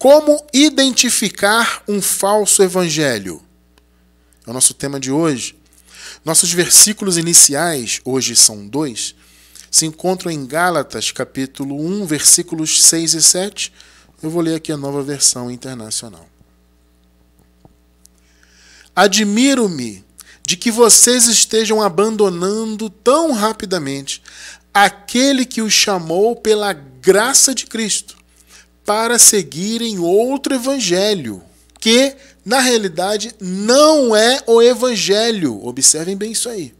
Como identificar um falso evangelho? É o nosso tema de hoje. Nossos versículos iniciais, hoje são dois, se encontram em Gálatas, capítulo 1, versículos 6 e 7. Eu vou ler aqui a nova versão internacional. Admiro-me de que vocês estejam abandonando tão rapidamente aquele que os chamou pela graça de Cristo para seguirem outro evangelho, que na realidade não é o evangelho. Observem bem isso aí.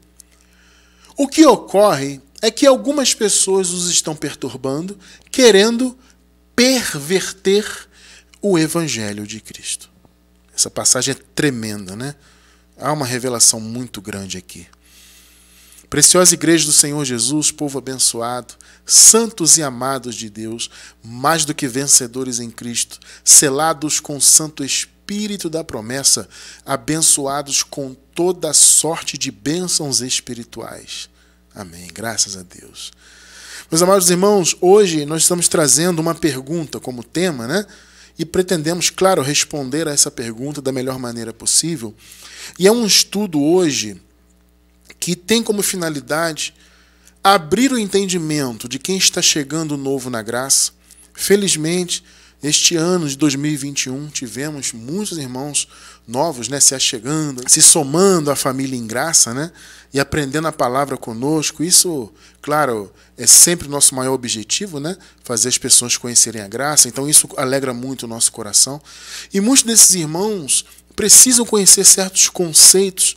O que ocorre é que algumas pessoas os estão perturbando, querendo perverter o evangelho de Cristo. Essa passagem é tremenda, né? Há uma revelação muito grande aqui. Preciosa Igreja do Senhor Jesus, povo abençoado, santos e amados de Deus, mais do que vencedores em Cristo, selados com o Santo Espírito da promessa, abençoados com toda sorte de bênçãos espirituais. Amém. Graças a Deus. Meus amados irmãos, hoje nós estamos trazendo uma pergunta como tema, né? E pretendemos, claro, responder a essa pergunta da melhor maneira possível. E é um estudo hoje que tem como finalidade abrir o entendimento de quem está chegando novo na graça. Felizmente, este ano de 2021 tivemos muitos irmãos novos, né, se achegando, se somando à família em graça, né, e aprendendo a palavra conosco. Isso, claro, é sempre o nosso maior objetivo, né, fazer as pessoas conhecerem a graça. Então isso alegra muito o nosso coração. E muitos desses irmãos precisam conhecer certos conceitos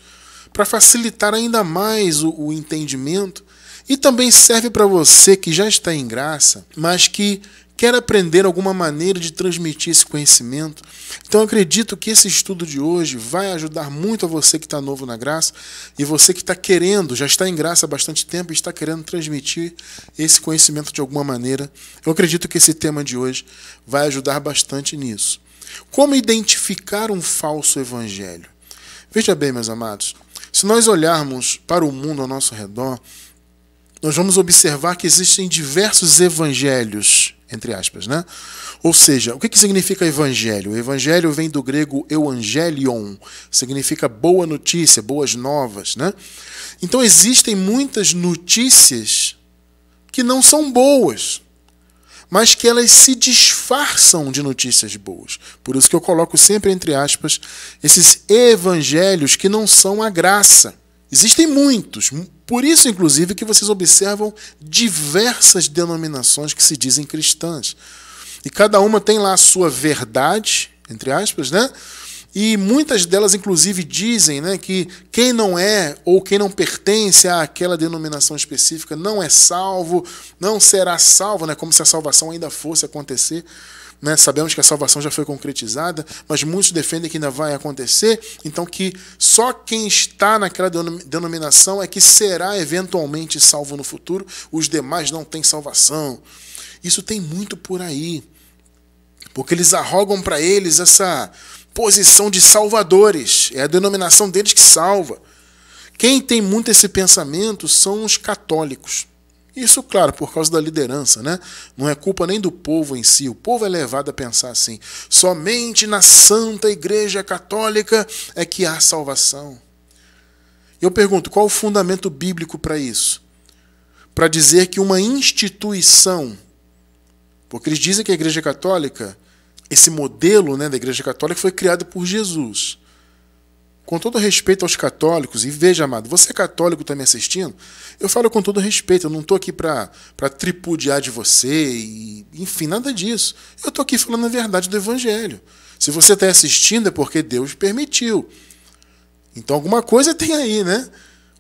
para facilitar ainda mais o, o entendimento e também serve para você que já está em graça, mas que quer aprender alguma maneira de transmitir esse conhecimento. Então acredito que esse estudo de hoje vai ajudar muito a você que está novo na graça e você que está querendo, já está em graça há bastante tempo e está querendo transmitir esse conhecimento de alguma maneira. Eu acredito que esse tema de hoje vai ajudar bastante nisso. Como identificar um falso evangelho? Veja bem, meus amados, se nós olharmos para o mundo ao nosso redor, nós vamos observar que existem diversos evangelhos, entre aspas, né? Ou seja, o que, que significa evangelho? O evangelho vem do grego evangelion, significa boa notícia, boas novas, né? Então existem muitas notícias que não são boas mas que elas se disfarçam de notícias boas. Por isso que eu coloco sempre entre aspas esses evangelhos que não são a graça. Existem muitos, por isso, inclusive, que vocês observam diversas denominações que se dizem cristãs. E cada uma tem lá a sua verdade, entre aspas, né? E muitas delas, inclusive, dizem né, que quem não é ou quem não pertence àquela denominação específica não é salvo, não será salvo, né, como se a salvação ainda fosse acontecer. Né? Sabemos que a salvação já foi concretizada, mas muitos defendem que ainda vai acontecer, então que só quem está naquela denominação é que será eventualmente salvo no futuro, os demais não têm salvação. Isso tem muito por aí, porque eles arrogam para eles essa posição de salvadores, é a denominação deles que salva. Quem tem muito esse pensamento são os católicos. Isso, claro, por causa da liderança, né? Não é culpa nem do povo em si. O povo é levado a pensar assim: somente na Santa Igreja Católica é que há salvação. Eu pergunto: qual o fundamento bíblico para isso? Para dizer que uma instituição, porque eles dizem que a Igreja Católica esse modelo né, da Igreja Católica foi criado por Jesus. Com todo respeito aos católicos, e veja, amado, você é católico também tá assistindo, eu falo com todo respeito, eu não estou aqui para tripudiar de você, e, enfim, nada disso. Eu estou aqui falando a verdade do Evangelho. Se você está assistindo é porque Deus permitiu. Então alguma coisa tem aí, né?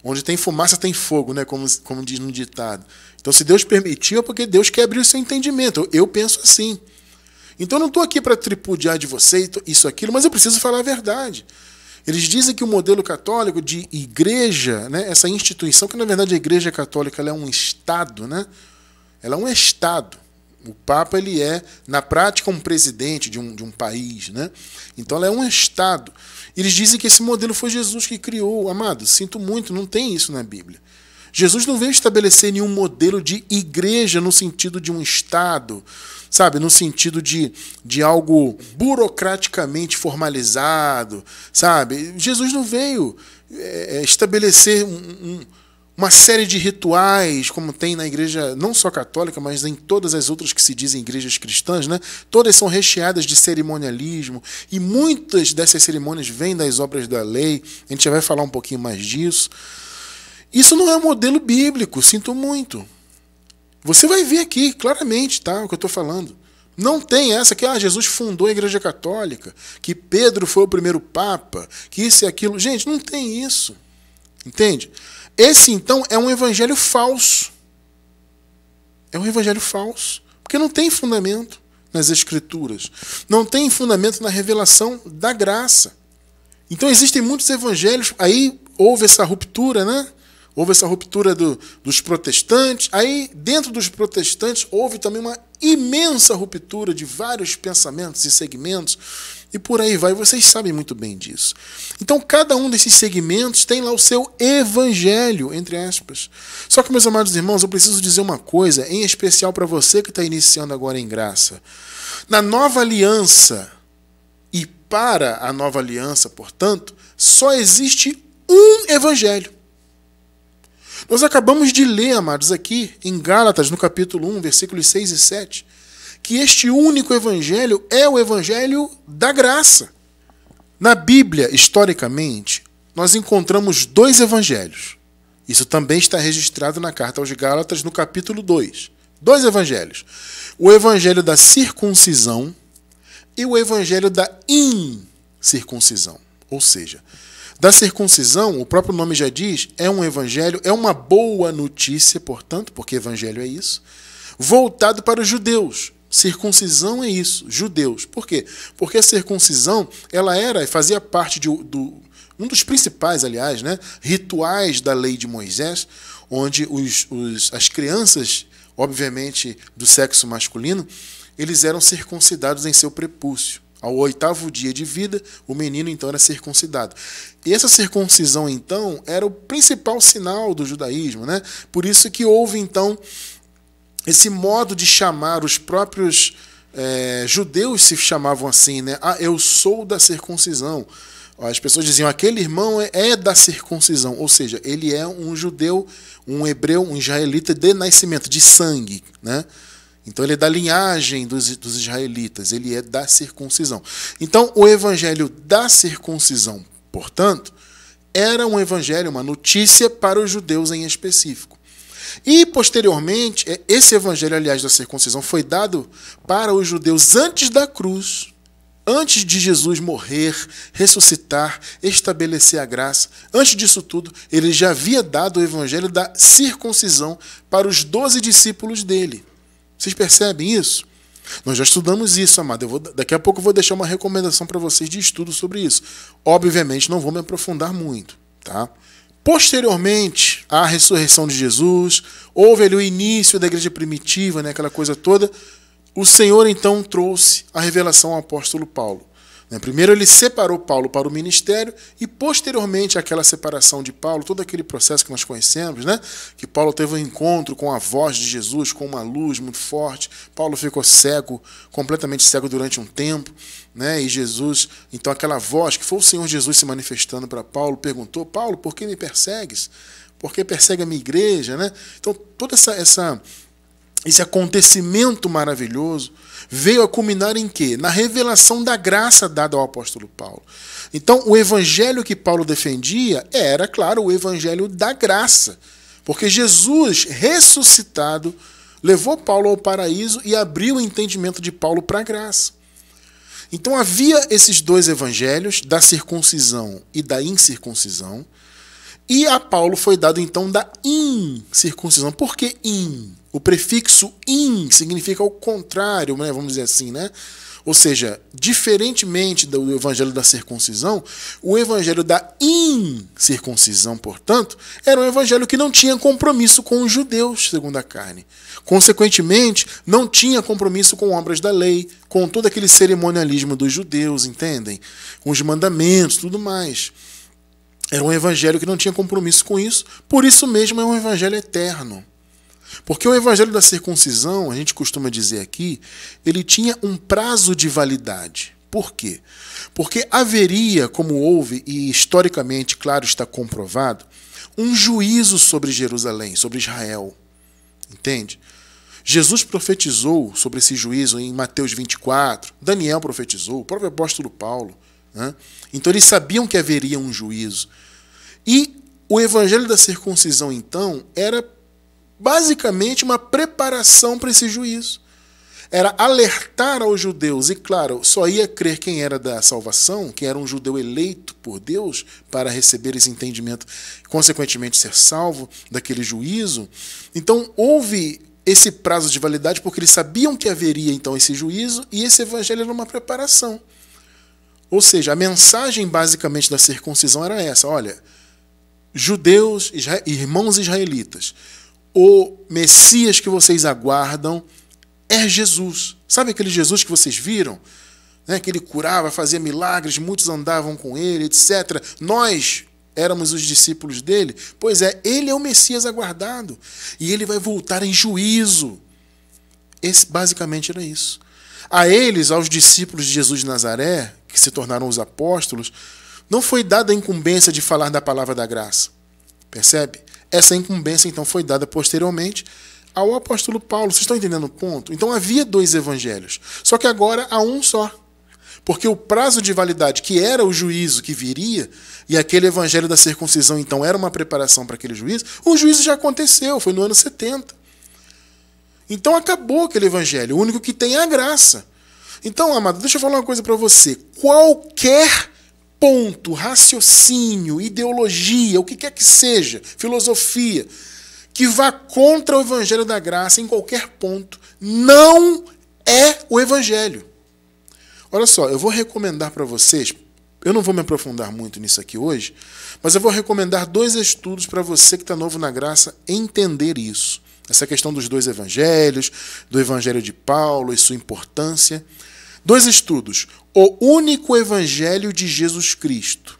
Onde tem fumaça tem fogo, né? Como, como diz no ditado. Então se Deus permitiu é porque Deus quer abrir o seu entendimento. Eu, eu penso assim. Então eu não estou aqui para tripudiar de você, isso, aquilo, mas eu preciso falar a verdade. Eles dizem que o modelo católico de igreja, né, essa instituição, que na verdade a igreja católica é um Estado, né, ela é um Estado. O Papa ele é, na prática, um presidente de um, de um país. Né? Então ela é um Estado. Eles dizem que esse modelo foi Jesus que criou. Amado, sinto muito, não tem isso na Bíblia. Jesus não veio estabelecer nenhum modelo de igreja no sentido de um Estado, sabe? No sentido de, de algo burocraticamente formalizado, sabe? Jesus não veio é, é, estabelecer um, um, uma série de rituais, como tem na igreja, não só católica, mas em todas as outras que se dizem igrejas cristãs, né? Todas são recheadas de cerimonialismo e muitas dessas cerimônias vêm das obras da lei. A gente já vai falar um pouquinho mais disso. Isso não é um modelo bíblico, sinto muito. Você vai ver aqui claramente, tá? O que eu estou falando. Não tem essa que ah, Jesus fundou a Igreja Católica, que Pedro foi o primeiro Papa, que isso e aquilo. Gente, não tem isso. Entende? Esse, então, é um evangelho falso. É um evangelho falso. Porque não tem fundamento nas Escrituras. Não tem fundamento na revelação da graça. Então, existem muitos evangelhos. Aí houve essa ruptura, né? Houve essa ruptura do, dos protestantes. Aí, dentro dos protestantes, houve também uma imensa ruptura de vários pensamentos e segmentos. E por aí vai, vocês sabem muito bem disso. Então, cada um desses segmentos tem lá o seu evangelho, entre aspas. Só que, meus amados irmãos, eu preciso dizer uma coisa, em especial para você que está iniciando agora em graça. Na nova aliança, e para a nova aliança, portanto, só existe um evangelho. Nós acabamos de ler, amados, aqui em Gálatas, no capítulo 1, versículos 6 e 7, que este único evangelho é o evangelho da graça. Na Bíblia, historicamente, nós encontramos dois evangelhos. Isso também está registrado na carta aos Gálatas, no capítulo 2. Dois evangelhos: o evangelho da circuncisão e o evangelho da incircuncisão. Ou seja, da circuncisão, o próprio nome já diz, é um evangelho, é uma boa notícia, portanto, porque evangelho é isso, voltado para os judeus. Circuncisão é isso, judeus. Por quê? Porque a circuncisão, ela era e fazia parte de, do, um dos principais, aliás, né, rituais da lei de Moisés, onde os, os, as crianças, obviamente do sexo masculino, eles eram circuncidados em seu prepúcio. Ao oitavo dia de vida, o menino então era circuncidado. E essa circuncisão então era o principal sinal do judaísmo, né? Por isso que houve então esse modo de chamar os próprios é, judeus se chamavam assim, né? Ah, eu sou da circuncisão. As pessoas diziam, aquele irmão é, é da circuncisão, ou seja, ele é um judeu, um hebreu, um israelita de nascimento, de sangue, né? Então ele é da linhagem dos, dos israelitas, ele é da circuncisão. Então o evangelho da circuncisão, portanto, era um evangelho, uma notícia para os judeus em específico. E posteriormente, é, esse evangelho, aliás, da circuncisão foi dado para os judeus antes da cruz, antes de Jesus morrer, ressuscitar, estabelecer a graça, antes disso tudo, ele já havia dado o evangelho da circuncisão para os doze discípulos dele. Vocês percebem isso? Nós já estudamos isso, amado. Vou, daqui a pouco eu vou deixar uma recomendação para vocês de estudo sobre isso. Obviamente, não vou me aprofundar muito, tá? Posteriormente à ressurreição de Jesus, houve ali o início da igreja primitiva, né, aquela coisa toda. O Senhor então trouxe a revelação ao apóstolo Paulo. Né? Primeiro, ele separou Paulo para o ministério e, posteriormente, aquela separação de Paulo, todo aquele processo que nós conhecemos, né? que Paulo teve um encontro com a voz de Jesus, com uma luz muito forte. Paulo ficou cego, completamente cego durante um tempo. Né? E Jesus, então, aquela voz que foi o Senhor Jesus se manifestando para Paulo, perguntou: Paulo, por que me persegues? Por que persegue a minha igreja? Né? Então, toda essa, essa esse acontecimento maravilhoso veio a culminar em quê? Na revelação da graça dada ao apóstolo Paulo. Então, o evangelho que Paulo defendia era, claro, o evangelho da graça, porque Jesus ressuscitado levou Paulo ao paraíso e abriu o entendimento de Paulo para a graça. Então havia esses dois evangelhos, da circuncisão e da incircuncisão, e a Paulo foi dado então da incircuncisão. Por que in? O prefixo in significa o contrário, né? vamos dizer assim, né? Ou seja, diferentemente do evangelho da circuncisão, o evangelho da incircuncisão, portanto, era um evangelho que não tinha compromisso com os judeus, segundo a carne. Consequentemente, não tinha compromisso com obras da lei, com todo aquele cerimonialismo dos judeus, entendem? Com os mandamentos, tudo mais. Era um evangelho que não tinha compromisso com isso, por isso mesmo é um evangelho eterno. Porque o evangelho da circuncisão, a gente costuma dizer aqui, ele tinha um prazo de validade. Por quê? Porque haveria, como houve e historicamente, claro, está comprovado, um juízo sobre Jerusalém, sobre Israel. Entende? Jesus profetizou sobre esse juízo em Mateus 24, Daniel profetizou, o próprio apóstolo Paulo. Né? Então eles sabiam que haveria um juízo. E o evangelho da circuncisão, então, era basicamente uma preparação para esse juízo. Era alertar aos judeus, e claro, só ia crer quem era da salvação, quem era um judeu eleito por Deus para receber esse entendimento, consequentemente ser salvo daquele juízo. Então houve esse prazo de validade porque eles sabiam que haveria então esse juízo e esse evangelho era uma preparação. Ou seja, a mensagem basicamente da circuncisão era essa: olha, judeus, irmãos israelitas, o Messias que vocês aguardam é Jesus. Sabe aquele Jesus que vocês viram? Né? Que ele curava, fazia milagres, muitos andavam com ele, etc. Nós éramos os discípulos dele. Pois é, ele é o Messias aguardado. E ele vai voltar em juízo. Esse, basicamente era isso. A eles, aos discípulos de Jesus de Nazaré, que se tornaram os apóstolos, não foi dada a incumbência de falar da palavra da graça. Percebe? Essa incumbência, então, foi dada posteriormente ao apóstolo Paulo. Vocês estão entendendo o ponto? Então havia dois evangelhos, só que agora há um só. Porque o prazo de validade, que era o juízo que viria, e aquele evangelho da circuncisão, então, era uma preparação para aquele juízo, o juízo já aconteceu, foi no ano 70. Então acabou aquele evangelho, o único que tem é a graça. Então, amado, deixa eu falar uma coisa para você. Qualquer ponto, raciocínio, ideologia, o que quer que seja, filosofia, que vá contra o evangelho da graça em qualquer ponto, não é o evangelho. Olha só, eu vou recomendar para vocês, eu não vou me aprofundar muito nisso aqui hoje, mas eu vou recomendar dois estudos para você que está novo na graça entender isso. Essa questão dos dois evangelhos, do evangelho de Paulo e sua importância. Dois estudos. O único evangelho de Jesus Cristo.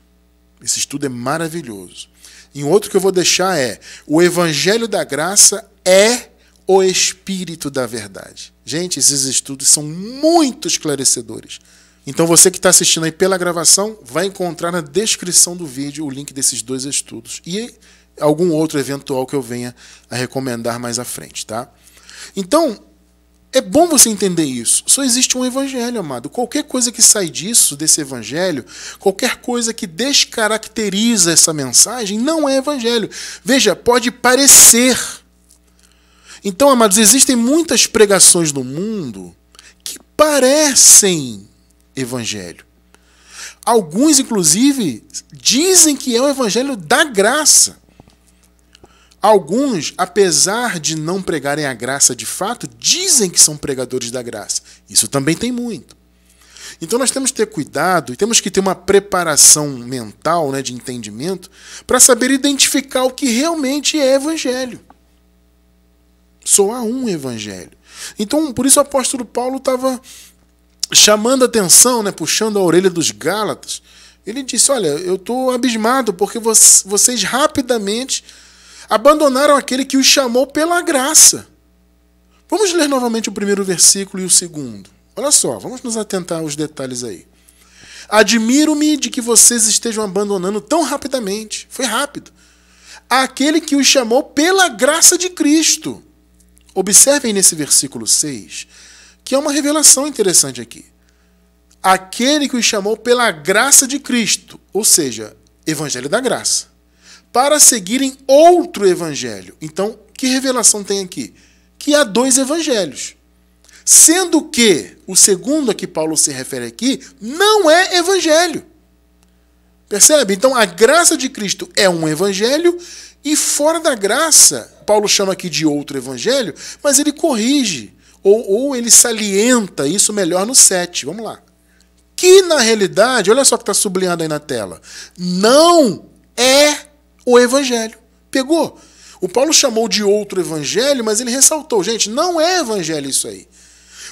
Esse estudo é maravilhoso. E um outro que eu vou deixar é: o evangelho da graça é o espírito da verdade. Gente, esses estudos são muito esclarecedores. Então você que está assistindo aí pela gravação vai encontrar na descrição do vídeo o link desses dois estudos e algum outro eventual que eu venha a recomendar mais à frente, tá? Então, é bom você entender isso. Só existe um evangelho, amado. Qualquer coisa que sai disso, desse evangelho, qualquer coisa que descaracteriza essa mensagem, não é evangelho. Veja, pode parecer. Então, amados, existem muitas pregações no mundo que parecem evangelho. Alguns, inclusive, dizem que é o evangelho da graça. Alguns, apesar de não pregarem a graça de fato, dizem que são pregadores da graça. Isso também tem muito. Então nós temos que ter cuidado e temos que ter uma preparação mental, né, de entendimento, para saber identificar o que realmente é evangelho. Só há um evangelho. Então, por isso o apóstolo Paulo estava chamando a atenção, né, puxando a orelha dos Gálatas. Ele disse: Olha, eu estou abismado porque vocês rapidamente abandonaram aquele que os chamou pela graça. Vamos ler novamente o primeiro versículo e o segundo. Olha só, vamos nos atentar aos detalhes aí. Admiro-me de que vocês estejam abandonando tão rapidamente. Foi rápido. Aquele que os chamou pela graça de Cristo. Observem nesse versículo 6, que é uma revelação interessante aqui. Aquele que os chamou pela graça de Cristo, ou seja, evangelho da graça para seguirem outro evangelho. Então, que revelação tem aqui? Que há dois evangelhos. Sendo que o segundo a que Paulo se refere aqui não é evangelho. Percebe? Então, a graça de Cristo é um evangelho e fora da graça, Paulo chama aqui de outro evangelho, mas ele corrige ou, ou ele salienta isso melhor no 7. Vamos lá. Que na realidade, olha só que está sublinhado aí na tela, não é o evangelho. Pegou? O Paulo chamou de outro evangelho, mas ele ressaltou, gente, não é evangelho isso aí.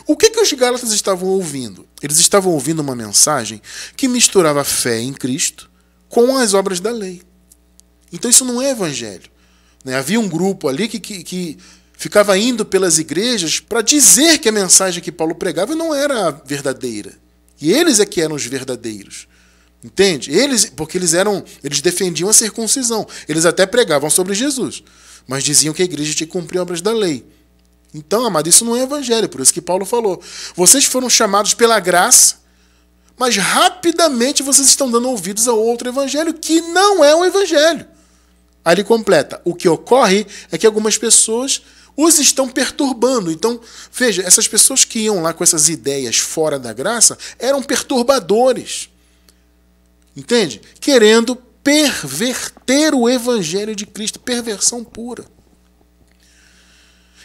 O que, que os Gálatas estavam ouvindo? Eles estavam ouvindo uma mensagem que misturava fé em Cristo com as obras da lei. Então isso não é evangelho. Né? Havia um grupo ali que, que, que ficava indo pelas igrejas para dizer que a mensagem que Paulo pregava não era verdadeira. E eles é que eram os verdadeiros. Entende? Eles, porque eles eram, eles defendiam a circuncisão. Eles até pregavam sobre Jesus, mas diziam que a igreja tinha que cumprir obras da lei. Então, amado, isso não é evangelho, por isso que Paulo falou: "Vocês foram chamados pela graça, mas rapidamente vocês estão dando ouvidos a outro evangelho que não é um evangelho." Aí ele completa: "O que ocorre é que algumas pessoas os estão perturbando. Então, veja, essas pessoas que iam lá com essas ideias fora da graça eram perturbadores. Entende? Querendo perverter o evangelho de Cristo, perversão pura.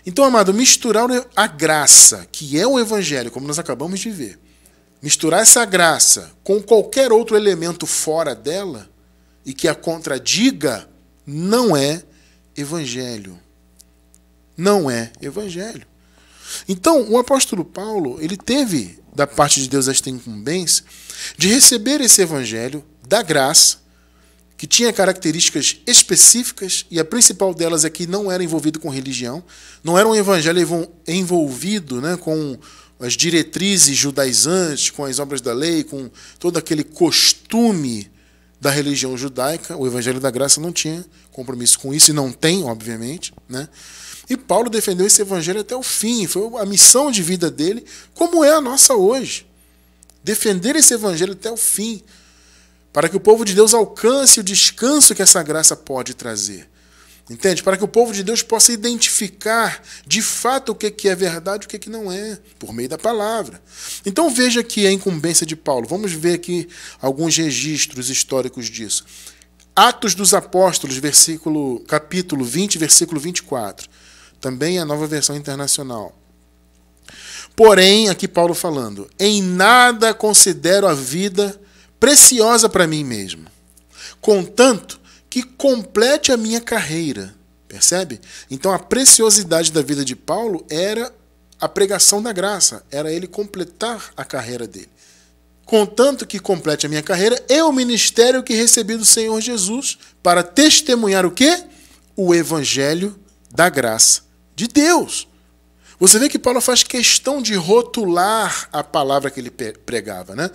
Então, amado, misturar a graça, que é o evangelho, como nós acabamos de ver, misturar essa graça com qualquer outro elemento fora dela e que a contradiga, não é evangelho. Não é evangelho. Então, o apóstolo Paulo, ele teve da parte de Deus esta incumbência de receber esse evangelho da graça, que tinha características específicas, e a principal delas é que não era envolvido com religião, não era um evangelho envolvido né, com as diretrizes judaizantes, com as obras da lei, com todo aquele costume da religião judaica. O evangelho da graça não tinha compromisso com isso, e não tem, obviamente. Né? E Paulo defendeu esse evangelho até o fim, foi a missão de vida dele, como é a nossa hoje defender esse evangelho até o fim, para que o povo de Deus alcance o descanso que essa graça pode trazer. Entende? Para que o povo de Deus possa identificar de fato o que é verdade e o que não é, por meio da palavra. Então veja aqui a incumbência de Paulo. Vamos ver aqui alguns registros históricos disso. Atos dos Apóstolos, versículo, capítulo 20, versículo 24. Também a nova versão internacional. Porém, aqui Paulo falando, em nada considero a vida preciosa para mim mesmo, contanto que complete a minha carreira. Percebe? Então a preciosidade da vida de Paulo era a pregação da graça, era ele completar a carreira dele. Contanto que complete a minha carreira e o ministério que recebi do Senhor Jesus para testemunhar o quê? O evangelho da graça de Deus. Você vê que Paulo faz questão de rotular a palavra que ele pregava, né?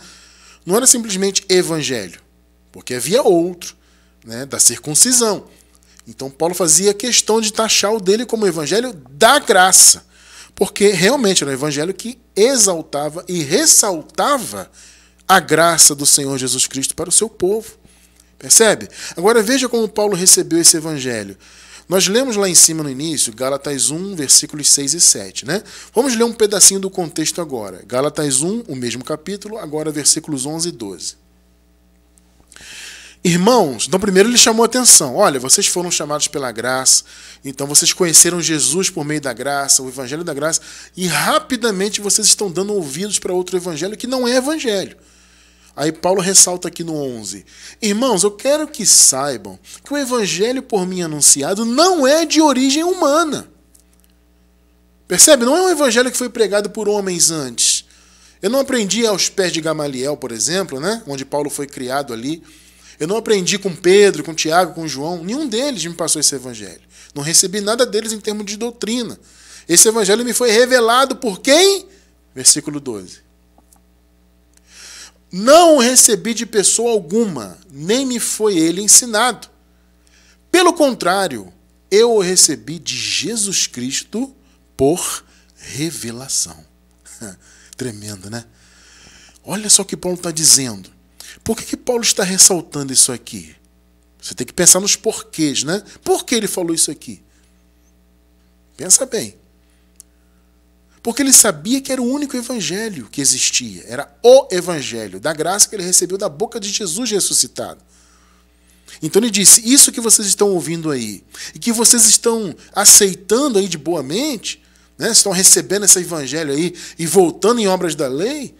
Não era simplesmente evangelho, porque havia outro, né, da circuncisão. Então Paulo fazia questão de taxar o dele como evangelho da graça, porque realmente era um evangelho que exaltava e ressaltava a graça do Senhor Jesus Cristo para o seu povo. Percebe? Agora veja como Paulo recebeu esse evangelho. Nós lemos lá em cima no início, Gálatas 1, versículos 6 e 7, né? Vamos ler um pedacinho do contexto agora. Gálatas 1, o mesmo capítulo, agora versículos 11 e 12. Irmãos, então primeiro ele chamou atenção. Olha, vocês foram chamados pela graça, então vocês conheceram Jesus por meio da graça, o evangelho da graça, e rapidamente vocês estão dando ouvidos para outro evangelho que não é evangelho. Aí Paulo ressalta aqui no 11: Irmãos, eu quero que saibam que o evangelho por mim anunciado não é de origem humana. Percebe? Não é um evangelho que foi pregado por homens antes. Eu não aprendi aos pés de Gamaliel, por exemplo, né? onde Paulo foi criado ali. Eu não aprendi com Pedro, com Tiago, com João. Nenhum deles me passou esse evangelho. Não recebi nada deles em termos de doutrina. Esse evangelho me foi revelado por quem? Versículo 12 não o recebi de pessoa alguma, nem me foi ele ensinado. Pelo contrário, eu o recebi de Jesus Cristo por revelação. Tremendo, né? Olha só o que Paulo está dizendo. Por que, que Paulo está ressaltando isso aqui? Você tem que pensar nos porquês, né? Por que ele falou isso aqui? Pensa bem. Porque ele sabia que era o único evangelho que existia, era o evangelho da graça que ele recebeu da boca de Jesus ressuscitado. Então ele disse: Isso que vocês estão ouvindo aí, e que vocês estão aceitando aí de boa mente, né, estão recebendo esse evangelho aí e voltando em obras da lei,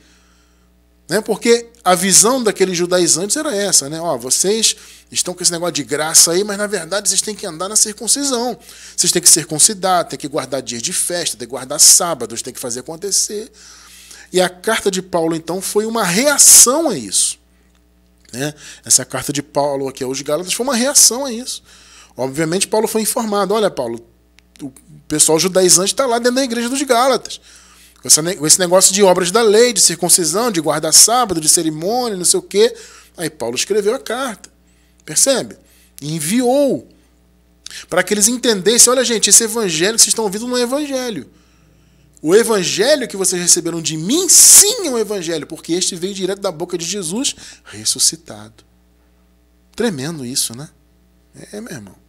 né? Porque a visão daqueles judaizantes era essa, né? Ó, vocês estão com esse negócio de graça aí, mas na verdade vocês têm que andar na circuncisão. Vocês têm que circuncidar, têm que guardar dias de festa, têm que guardar sábados, têm que fazer acontecer. E a carta de Paulo, então, foi uma reação a isso. Né? Essa carta de Paulo aqui aos Gálatas foi uma reação a isso. Obviamente, Paulo foi informado: olha, Paulo, o pessoal judaizante está lá dentro da igreja dos Gálatas. Esse negócio de obras da lei, de circuncisão, de guardar sábado, de cerimônia, não sei o quê. Aí Paulo escreveu a carta. Percebe? E enviou. Para que eles entendessem: olha, gente, esse evangelho que vocês estão ouvindo não é evangelho. O evangelho que vocês receberam de mim, sim, é um evangelho, porque este veio direto da boca de Jesus ressuscitado. Tremendo isso, né? É, meu irmão.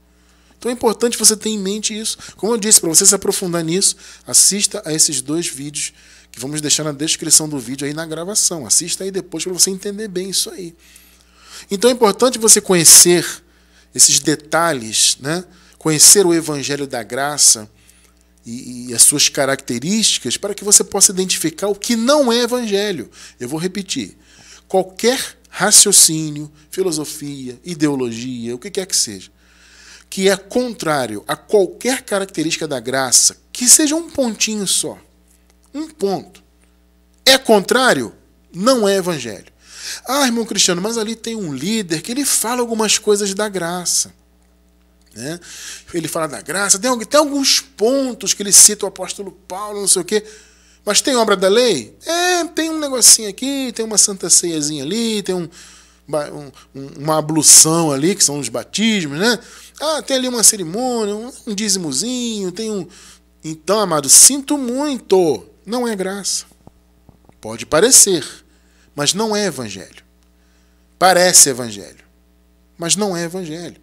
Então é importante você ter em mente isso. Como eu disse, para você se aprofundar nisso, assista a esses dois vídeos que vamos deixar na descrição do vídeo aí na gravação. Assista aí depois para você entender bem isso aí. Então é importante você conhecer esses detalhes, né? conhecer o Evangelho da Graça e, e, as suas características para que você possa identificar o que não é Evangelho. Eu vou repetir. Qualquer raciocínio, filosofia, ideologia, o que quer que seja, que é contrário a qualquer característica da graça, que seja um pontinho só, um ponto, é contrário, não é evangelho. Ah, irmão Cristiano, mas ali tem um líder que ele fala algumas coisas da graça. Né? Ele fala da graça, tem, tem alguns pontos que ele cita o apóstolo Paulo, não sei o quê. Mas tem obra da lei? É, tem um negocinho aqui, tem uma santa ceiazinha ali, tem um, um, uma ablução ali, que são os batismos, né? Ah, tem ali uma cerimônia, um dízimozinho, tem um. Então, amado, sinto muito. Não é graça. Pode parecer, mas não é evangelho. Parece evangelho, mas não é evangelho.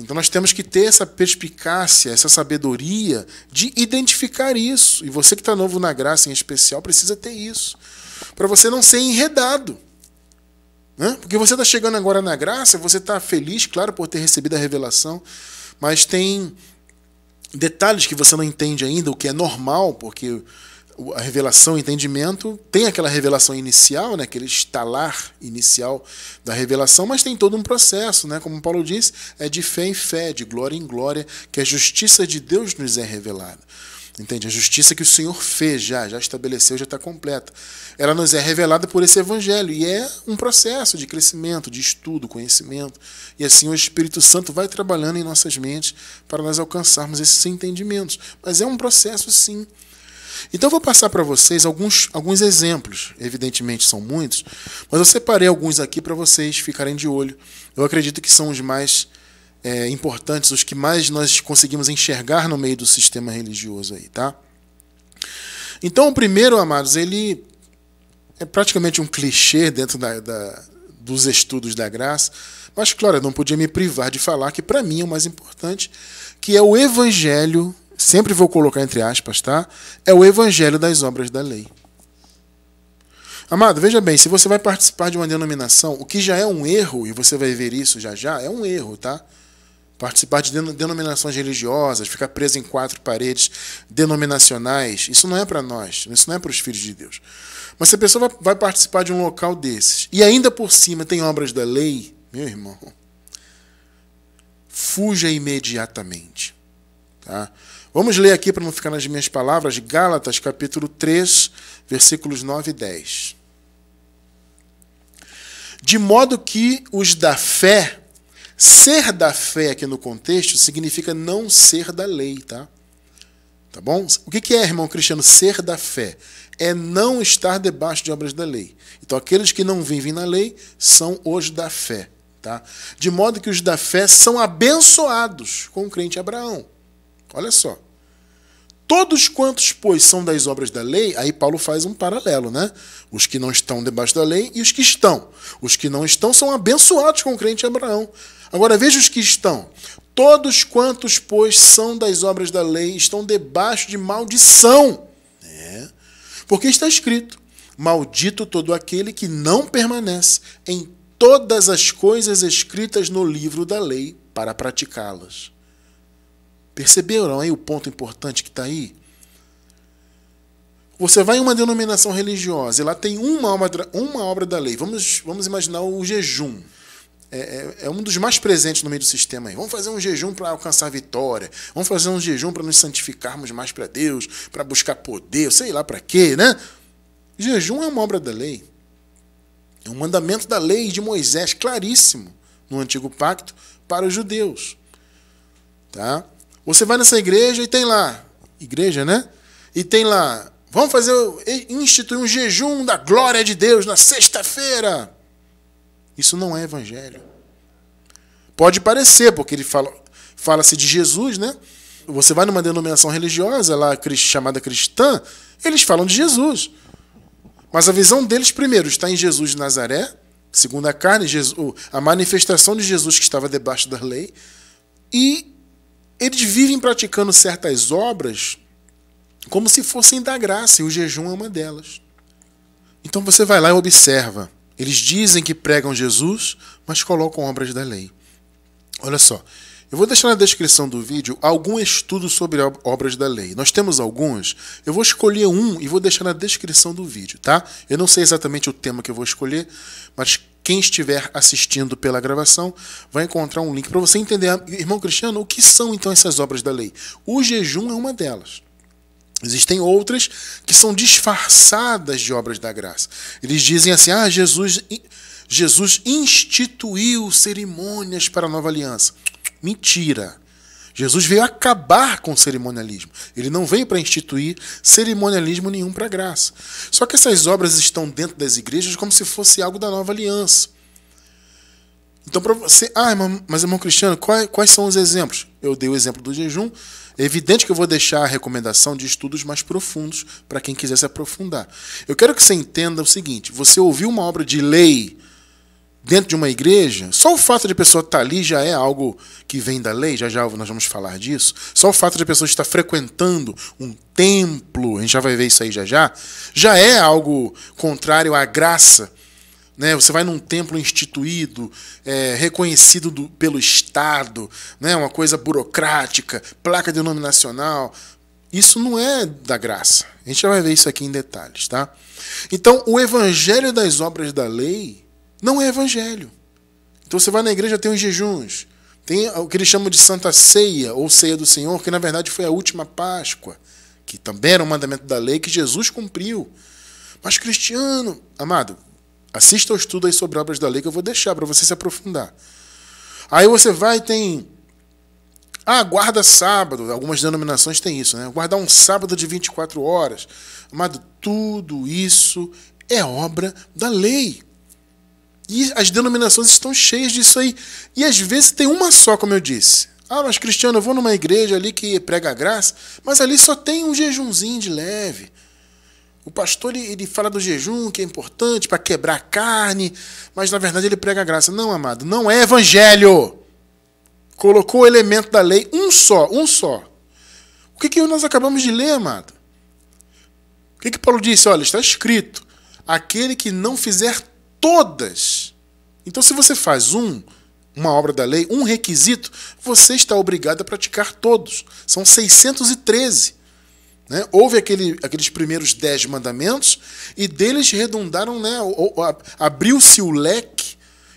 Então nós temos que ter essa perspicácia, essa sabedoria de identificar isso. E você que está novo na graça, em especial, precisa ter isso. Para você não ser enredado. Né? Porque você está chegando agora na graça, você está feliz, claro, por ter recebido a revelação, mas tem detalhes que você não entende ainda, o que é normal, porque a revelação, o entendimento, tem aquela revelação inicial, né, aquele estalar inicial da revelação, mas tem todo um processo, né? Como Paulo diz, é de fé em fé, de glória em glória, que a justiça de Deus nos é revelada. Entende? A justiça que o Senhor fez já, já estabeleceu, já está completa. Ela nos é revelada por esse evangelho e é um processo de crescimento, de estudo, conhecimento. E assim o Espírito Santo vai trabalhando em nossas mentes para nós alcançarmos esses entendimentos. Mas é um processo, sim. Então, eu vou passar para vocês alguns, alguns exemplos. Evidentemente, são muitos, mas eu separei alguns aqui para vocês ficarem de olho. Eu acredito que são os mais é, importantes, os que mais nós conseguimos enxergar no meio do sistema religioso aí, tá? Então, o primeiro, amados, ele é praticamente um clichê dentro da, da, dos estudos da graça, mas, claro, eu não podia me privar de falar que, para mim, é o mais importante, que é o evangelho, sempre vou colocar entre aspas, tá? É o evangelho das obras da lei. Amado, veja bem, se você vai participar de uma denominação, o que já é um erro, e você vai ver isso já já, é um erro, tá? participar de denominações religiosas, ficar preso em quatro paredes denominacionais, isso não é para nós, isso não é para os filhos de Deus. Mas se a pessoa vai participar de um local desses e ainda por cima tem obras da lei, meu irmão, fuja imediatamente. Tá? Vamos ler aqui, para não ficar nas minhas palavras, Gálatas capítulo 3, versículos 9 e 10. De modo que os da fé Ser da fé aqui no contexto significa não ser da lei, tá? Tá bom? O que é, irmão cristiano, ser da fé? É não estar debaixo de obras da lei. Então, aqueles que não vivem na lei são os da fé. Tá? De modo que os da fé são abençoados com o crente Abraão. Olha só. Todos quantos, pois, são das obras da lei, aí Paulo faz um paralelo, né? Os que não estão debaixo da lei e os que estão. Os que não estão são abençoados com o crente Abraão. Agora veja os que estão. Todos quantos, pois, são das obras da lei estão debaixo de maldição. É. Porque está escrito: Maldito todo aquele que não permanece em todas as coisas escritas no livro da lei para praticá-las. Perceberam aí o ponto importante que está aí? Você vai em uma denominação religiosa e lá tem uma obra, uma obra da lei. Vamos, vamos imaginar o jejum. É, é, é, um dos mais presentes no meio do sistema aí. Vamos fazer um jejum para alcançar vitória. Vamos fazer um jejum para nos santificarmos mais para Deus, para buscar poder, sei lá para quê, né? Jejum é uma obra da lei. É um mandamento da lei de Moisés, claríssimo, no antigo pacto, para os judeus. Tá? Você vai nessa igreja e tem lá, igreja, né? E tem lá, vamos fazer, instituir um jejum da glória de Deus na sexta-feira. Isso não é evangelho. Pode parecer, porque ele fala, fala-se de Jesus, né? Você vai numa denominação religiosa lá chamada cristã, eles falam de Jesus. Mas a visão deles, primeiro, está em Jesus de Nazaré, segundo a carne, Jesus, a manifestação de Jesus que estava debaixo da lei, e eles vivem praticando certas obras como se fossem da graça, e o jejum é uma delas. Então você vai lá e observa eles dizem que pregam Jesus, mas colocam obras da lei. Olha só, eu vou deixar na descrição do vídeo algum estudo sobre obras da lei. Nós temos alguns, eu vou escolher um e vou deixar na descrição do vídeo, tá? Eu não sei exatamente o tema que eu vou escolher, mas quem estiver assistindo pela gravação vai encontrar um link para você entender, irmão Cristiano, o que são então essas obras da lei. O jejum é uma delas. Existem outras que são disfarçadas de obras da graça. Eles dizem assim: ah, Jesus, Jesus instituiu cerimônias para a nova aliança. Mentira! Jesus veio acabar com o cerimonialismo. Ele não veio para instituir cerimonialismo nenhum para a graça. Só que essas obras estão dentro das igrejas como se fosse algo da nova aliança. Então, para você, ah, mas irmão Cristiano, quais, quais são os exemplos? Eu dei o exemplo do jejum, é evidente que eu vou deixar a recomendação de estudos mais profundos para quem quiser se aprofundar. Eu quero que você entenda o seguinte: você ouviu uma obra de lei dentro de uma igreja, só o fato de a pessoa estar tá ali já é algo que vem da lei, já já nós vamos falar disso. Só o fato de a pessoa estar frequentando um templo, a gente já vai ver isso aí já já, já é algo contrário à graça né? Você vai num templo instituído, é, reconhecido do, pelo Estado, né? uma coisa burocrática, placa de nome nacional. Isso não é da graça. A gente já vai ver isso aqui em detalhes, tá? Então, o evangelho das obras da lei não é evangelho. Então, você vai na igreja, tem os jejuns, tem o que eles chamam de Santa Ceia, ou Ceia do Senhor, que na verdade foi a última Páscoa, que também era um mandamento da lei que Jesus cumpriu. Mas, cristiano, amado, Assista ao estudo aí sobre obras da lei que eu vou deixar para você se aprofundar. Aí você vai e tem. Ah, guarda sábado. Algumas denominações têm isso, né? Guardar um sábado de 24 horas. Amado, tudo isso é obra da lei. E as denominações estão cheias disso aí. E às vezes tem uma só, como eu disse. Ah, mas Cristiano, eu vou numa igreja ali que prega graça, mas ali só tem um jejumzinho de leve. O pastor ele, ele fala do jejum, que é importante para quebrar a carne, mas na verdade ele prega a graça. Não, amado, não é evangelho. Colocou o elemento da lei, um só, um só. O que, que nós acabamos de ler, amado? O que, que Paulo disse? Olha, está escrito: aquele que não fizer todas. Então, se você faz um, uma obra da lei, um requisito, você está obrigado a praticar todos. São 613. Né? Houve aquele, aqueles primeiros dez mandamentos e deles redundaram, né, abriu-se o leque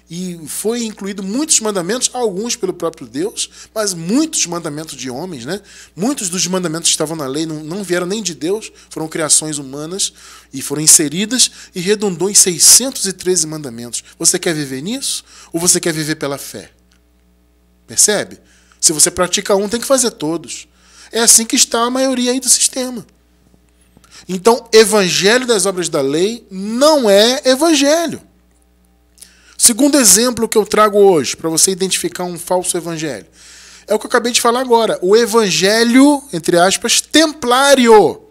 e foi incluído muitos mandamentos, alguns pelo próprio Deus, mas muitos mandamentos de homens. Né? Muitos dos mandamentos que estavam na lei não, não vieram nem de Deus, foram criações humanas e foram inseridas e redundou em 613 mandamentos. Você quer viver nisso ou você quer viver pela fé? Percebe? Se você pratica um, tem que fazer todos. É assim que está a maioria aí do sistema. Então, evangelho das obras da lei não é evangelho. Segundo exemplo que eu trago hoje, para você identificar um falso evangelho, é o que eu acabei de falar agora. O evangelho, entre aspas, templário.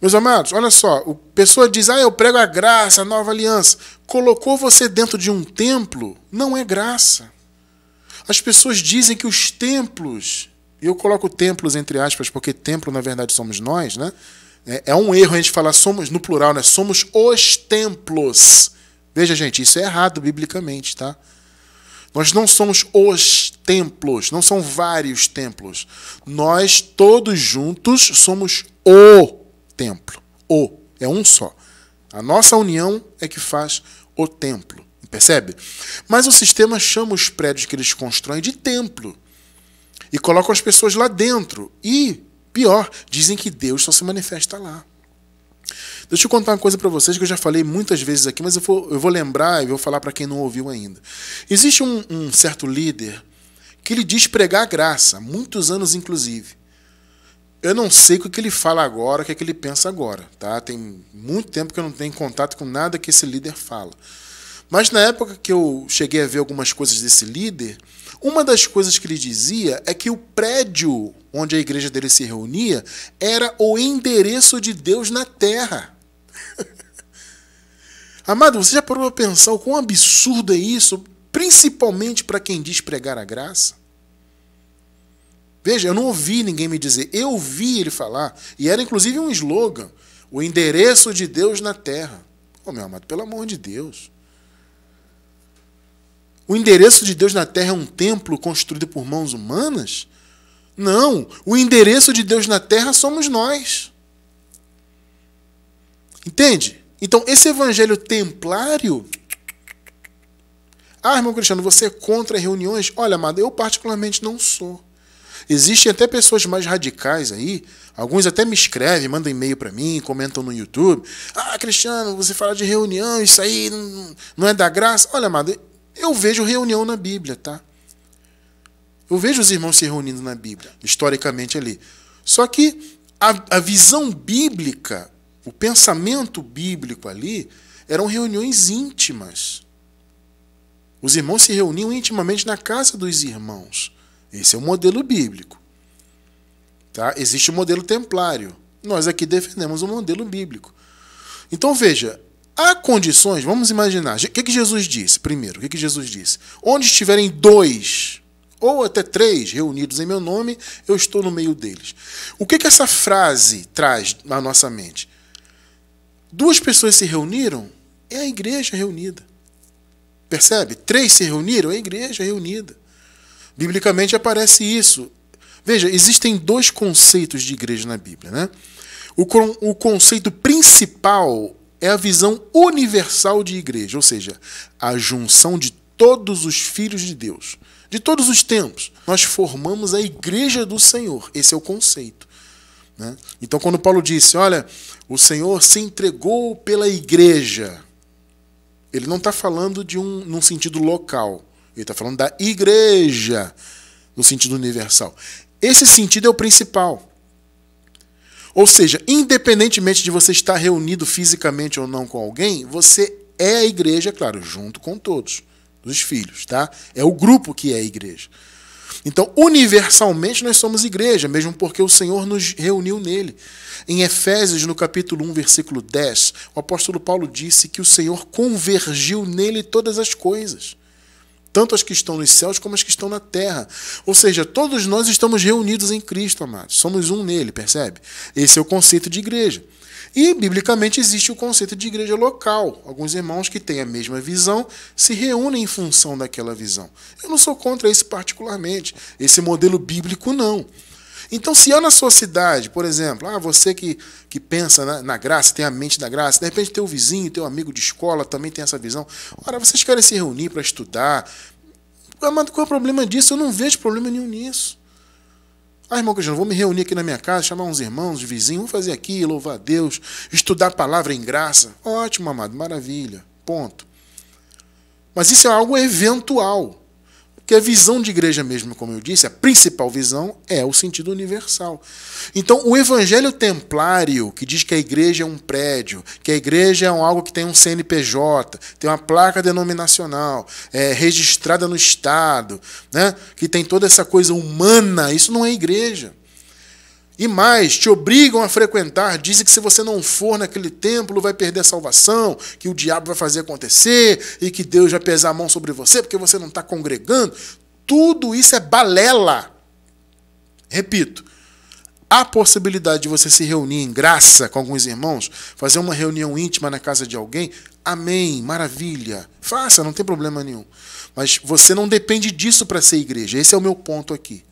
Meus amados, olha só, a pessoa diz, ah, eu prego a graça, a nova aliança. Colocou você dentro de um templo, não é graça. As pessoas dizem que os templos eu coloco templos entre aspas, porque templo na verdade somos nós, né? É, é um erro a gente falar somos no plural, né? Somos os templos. Veja, gente, isso é errado biblicamente, tá? Nós não somos os templos, não são vários templos. Nós todos juntos somos o templo. O é um só. A nossa união é que faz o templo, percebe? Mas o sistema chama os prédios que eles constroem de templo e colocam as pessoas lá dentro. E, pior, dizem que Deus só se manifesta lá. Deixa eu contar uma coisa para vocês que eu já falei muitas vezes aqui, mas eu vou, eu vou lembrar e vou falar para quem não ouviu ainda. Existe um, um certo líder que ele diz pregar a graça, muitos anos inclusive. Eu não sei o que ele fala agora, o que, é que ele pensa agora, tá? Tem muito tempo que eu não tenho contato com nada que esse líder fala. Mas na época que eu cheguei a ver algumas coisas desse líder, uma das coisas que ele dizia é que o prédio onde a igreja dele se reunia era o endereço de Deus na terra. Amado, você já parou para pensar o quão absurdo é isso, principalmente para quem diz pregar a graça? Veja, eu não ouvi ninguém me dizer, eu ouvi ele falar, e era inclusive um slogan: o endereço de Deus na terra. Oh, meu amado, pelo amor de Deus. O endereço de Deus na terra é um templo construído por mãos humanas? Não, o endereço de Deus na terra somos nós. Entende? Então, esse evangelho templário. Ah, irmão Cristiano, você é contra reuniões? Olha, amado, eu particularmente não sou. Existem até pessoas mais radicais aí, alguns até me escrevem, mandam e-mail para mim, comentam no YouTube. Ah, Cristiano, você fala de reunião, isso aí não, é da graça. Olha, amado, eu vejo reunião na Bíblia, tá? Eu vejo os irmãos se reunindo na Bíblia, historicamente ali. Só que a, a visão bíblica, o pensamento bíblico ali, eram reuniões íntimas. Os irmãos se reuniam intimamente na casa dos irmãos. Esse é o modelo bíblico. Tá? Existe o modelo templário. Nós aqui defendemos o modelo bíblico. Então veja, Há condições, vamos imaginar. O que, que Jesus disse primeiro? O que, que Jesus disse? Onde estiverem dois ou até três reunidos em meu nome, eu estou no meio deles. O que, que essa frase traz na nossa mente? Duas pessoas se reuniram, é a igreja reunida. Percebe? Três se reuniram, é a igreja reunida. Biblicamente aparece isso. Veja, existem dois conceitos de igreja na Bíblia, né? O, o conceito principal é a visão universal de igreja, ou seja, a junção de todos os filhos de Deus, de todos os tempos. Nós formamos a igreja do Senhor, esse é o conceito. Né? Então, quando Paulo disse, olha, o Senhor se entregou pela igreja, ele não está falando de um num sentido local, ele está falando da igreja no sentido universal. Esse sentido é o principal. Ou seja, independentemente de você estar reunido fisicamente ou não com alguém, você é a igreja, claro, junto com todos os filhos, tá? É o grupo que é a igreja. Então, universalmente nós somos igreja, mesmo porque o Senhor nos reuniu nele. Em Efésios, no capítulo 1, versículo 10, o apóstolo Paulo disse que o Senhor convergiu nele todas as coisas tanto as que estão nos céus como as que estão na terra. Ou seja, todos nós estamos reunidos em Cristo, amados. Somos um nele, percebe? Esse é o conceito de igreja. E, biblicamente, existe o conceito de igreja local. Alguns irmãos que têm a mesma visão se reúnem em função daquela visão. Eu não sou contra isso particularmente, esse modelo bíblico não. Então, se eu na sua cidade, por exemplo, ah, você que, que pensa na, na graça, tem a mente da graça, de repente teu vizinho, teu amigo de escola também tem essa visão. Ora, vocês querem se reunir para estudar. Ah, mas qual é o problema disso? Eu não vejo problema nenhum nisso. Ah, irmão Cristiano, vou me reunir aqui na minha casa, chamar uns irmãos, uns vizinhos, vamos fazer aqui, louvar a Deus, estudar a palavra em graça. Ótimo, amado, maravilha. Ponto. Mas isso é algo eventual que a visão de igreja mesmo, como eu disse, a principal visão é o sentido universal. Então, o evangelho templário, que diz que a igreja é um prédio, que a igreja é algo que tem um CNPJ, tem uma placa denominacional, é registrada no Estado, né, que tem toda essa coisa humana, isso não é igreja. E mais, te obrigam a frequentar, dizem que se você não for naquele templo, vai perder a salvação, que o diabo vai fazer acontecer e que Deus vai pesar a mão sobre você porque você não está congregando. Tudo isso é balela. Repito, há possibilidade de você se reunir em graça com alguns irmãos, fazer uma reunião íntima na casa de alguém. Amém, maravilha. Faça, não tem problema nenhum. Mas você não depende disso para ser igreja. Esse é o meu ponto aqui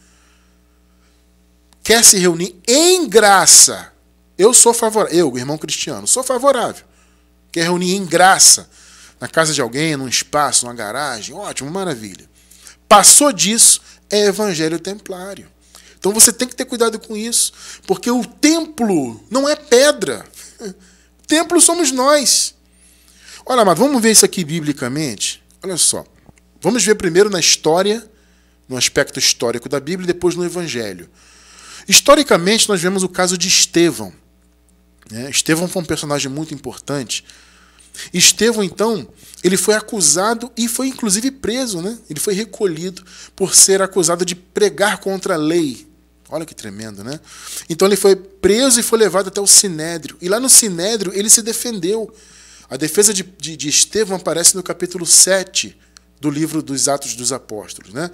quer se reunir em graça, eu sou favorável, eu, irmão cristiano, sou favorável. Quer reunir em graça, na casa de alguém, num espaço, numa garagem, ótimo, maravilha. Passou disso, é evangelho templário. Então você tem que ter cuidado com isso, porque o templo não é pedra. O templo somos nós. Olha, mas vamos ver isso aqui biblicamente. Olha só. Vamos ver primeiro na história, no aspecto histórico da Bíblia e depois no evangelho. Historicamente, nós vemos o caso de Estevão. Né? Estevão foi um personagem muito importante. Estevão, então, ele foi acusado e foi inclusive preso, né? Ele foi recolhido por ser acusado de pregar contra a lei. Olha que tremendo, né? Então ele foi preso e foi levado até o Sinédrio. E lá no Sinédrio ele se defendeu. A defesa de, de, de Estevão aparece no capítulo 7 do livro dos Atos dos Apóstolos. Né?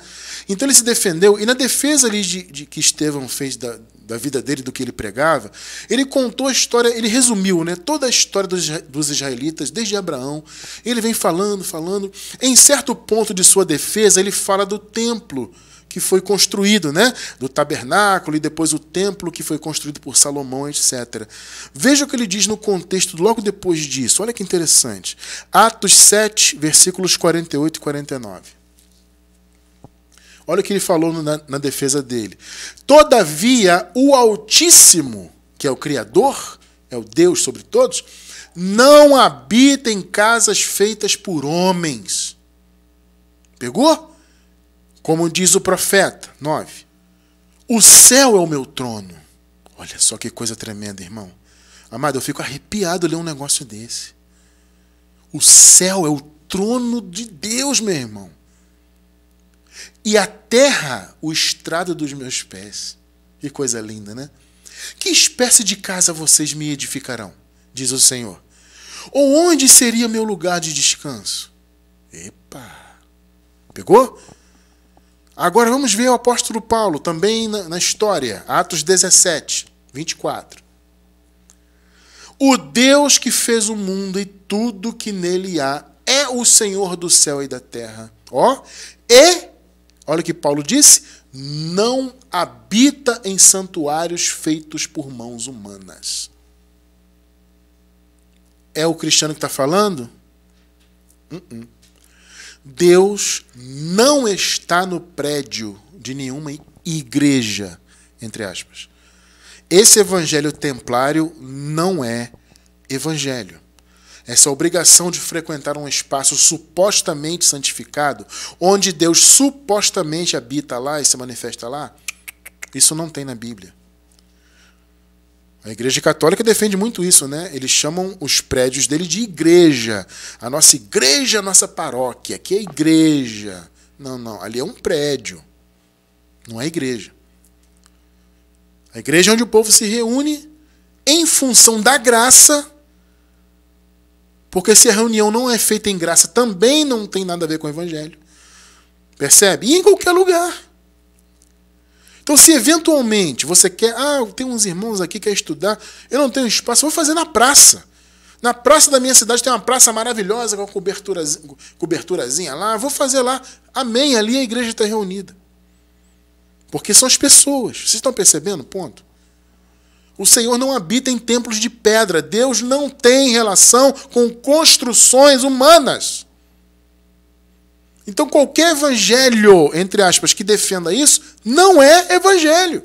Então ele se defendeu, e na defesa ali de, de que Estevão fez da, da, vida dele, do que ele pregava, ele contou a história, ele resumiu né, toda a história dos, dos israelitas, desde Abraão. Ele vem falando, falando. Em certo ponto de sua defesa, ele fala do templo que foi construído, né? Do tabernáculo e depois o templo que foi construído por Salomão, etc. Veja o que ele diz no contexto logo depois disso. Olha que interessante. Atos 7, versículos 48 e 49. Olha o que ele falou na, na defesa dele. Todavia, o Altíssimo, que é o Criador, é o Deus sobre todos, não habita em casas feitas por homens. Pegou? Como diz o profeta, 9. O céu é o meu trono. Olha só que coisa tremenda, irmão. Amado, eu fico arrepiado ler um negócio desse. O céu é o trono de Deus, meu irmão. E a terra, o estrado dos meus pés. Que coisa linda, né? Que espécie de casa vocês me edificarão? Diz o Senhor. Ou onde seria meu lugar de descanso? Epa! Pegou? Agora vamos ver o apóstolo Paulo também na, na história, Atos 17, 24. O Deus que fez o mundo e tudo que nele há é o Senhor do céu e da terra. Ó, e, olha o que Paulo disse, não habita em santuários feitos por mãos humanas. É o cristiano que está falando? Uh -uh. Deus não está no prédio de nenhuma igreja, entre aspas. Esse evangelho templário não é evangelho. Essa obrigação de frequentar um espaço supostamente santificado, onde Deus supostamente habita lá e se manifesta lá, isso não tem na Bíblia. A Igreja Católica defende muito isso, né? Eles chamam os prédios dele de igreja. A nossa igreja, é a nossa paróquia, que é igreja. Não, não, ali é um prédio. Não é igreja. A igreja é onde o povo se reúne em função da graça, porque se a reunião não é feita em graça, também não tem nada a ver com o evangelho. Percebe? E em qualquer lugar. Então, se eventualmente você quer, ah, eu tenho uns irmãos aqui que quer estudar, eu não tenho espaço, eu vou fazer na praça. Na praça da minha cidade tem uma praça maravilhosa com uma coberturazinha, coberturazinha lá, vou fazer lá. Amém, ali a igreja está reunida. Porque são as pessoas. Vocês estão percebendo? Ponto. O Senhor não habita em templos de pedra. Deus não tem relação com construções humanas. Então qualquer evangelho, entre aspas, que defenda isso, não é evangelho.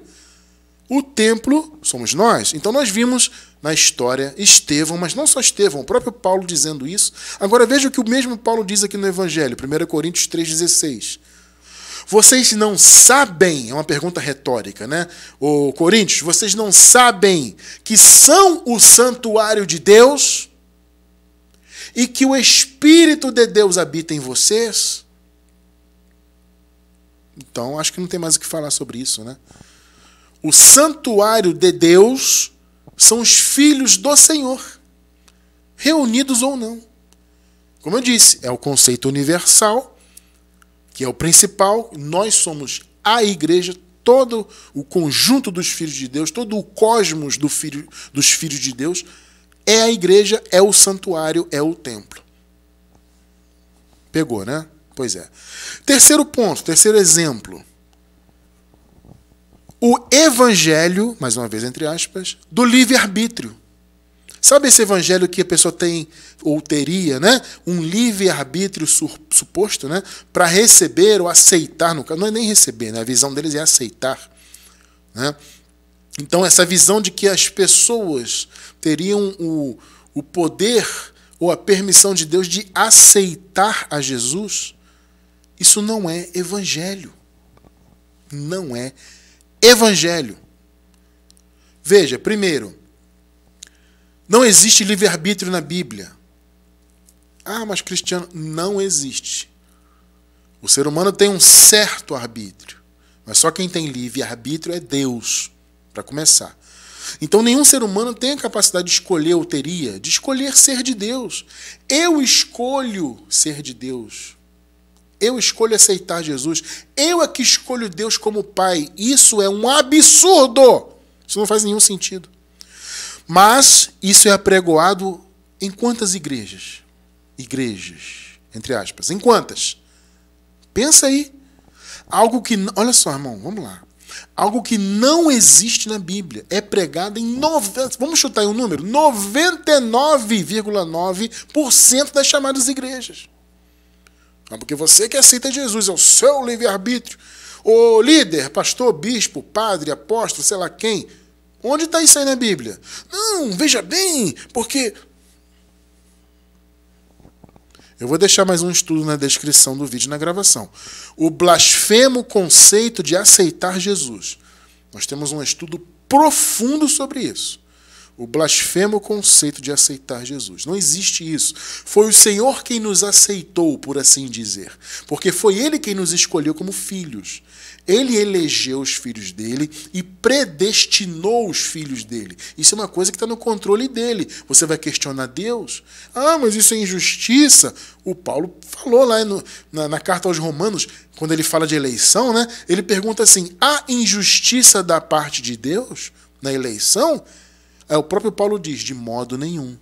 O templo somos nós. Então nós vimos na história Estevão, mas não só Estevão, o próprio Paulo dizendo isso. Agora veja o que o mesmo Paulo diz aqui no Evangelho, 1 Coríntios 3,16. Vocês não sabem, é uma pergunta retórica, né? O Coríntios, vocês não sabem que são o santuário de Deus e que o Espírito de Deus habita em vocês? Então acho que não tem mais o que falar sobre isso, né? O santuário de Deus são os filhos do Senhor, reunidos ou não. Como eu disse, é o conceito universal, que é o principal. Nós somos a igreja, todo o conjunto dos filhos de Deus, todo o cosmos do filho, dos filhos de Deus é a igreja, é o santuário, é o templo. Pegou, né? Pois é. Terceiro ponto, terceiro exemplo. O evangelho, mais uma vez entre aspas, do livre-arbítrio. Sabe esse evangelho que a pessoa tem ou teria, né? Um livre-arbítrio suposto, né? Para receber ou aceitar, no caso, não é nem receber, né? A visão deles é aceitar, né? Então, essa visão de que as pessoas teriam o, o poder ou a permissão de Deus de aceitar a Jesus isso não é evangelho. Não é evangelho. Veja, primeiro, não existe livre-arbítrio na Bíblia. Ah, mas cristiano, não existe. O ser humano tem um certo arbítrio, mas só quem tem livre-arbítrio é Deus, para começar. Então, nenhum ser humano tem a capacidade de escolher ou teria, de escolher ser de Deus. Eu escolho ser de Deus. Eu escolho aceitar Jesus. Eu é que escolho Deus como Pai. Isso é um absurdo. Isso não faz nenhum sentido. Mas isso é apregoado em quantas igrejas? Igrejas, entre aspas. Em quantas? Pensa aí. Algo que. Olha só, irmão, vamos lá. Algo que não existe na Bíblia. É pregado em. 90. vamos chutar aí um número? 99,9% das chamadas igrejas. Não, porque você que aceita Jesus é o seu livre-arbítrio. O líder, pastor, bispo, padre, apóstolo, sei lá quem. Onde está isso aí na Bíblia? Não, veja bem, porque. Eu vou deixar mais um estudo na descrição do vídeo na gravação. O blasfemo conceito de aceitar Jesus. Nós temos um estudo profundo sobre isso o blasfemo conceito de aceitar Jesus. Não existe isso. Foi o Senhor quem nos aceitou, por assim dizer, porque foi Ele quem nos escolheu como filhos. Ele elegeu os filhos dele e predestinou os filhos dele. Isso é uma coisa que está no controle dele. Você vai questionar Deus? Ah, mas isso é injustiça. O Paulo falou lá no, na, na carta aos Romanos, quando ele fala de eleição, né? Ele pergunta assim: há injustiça da parte de Deus na eleição? É, o próprio Paulo diz: de modo nenhum.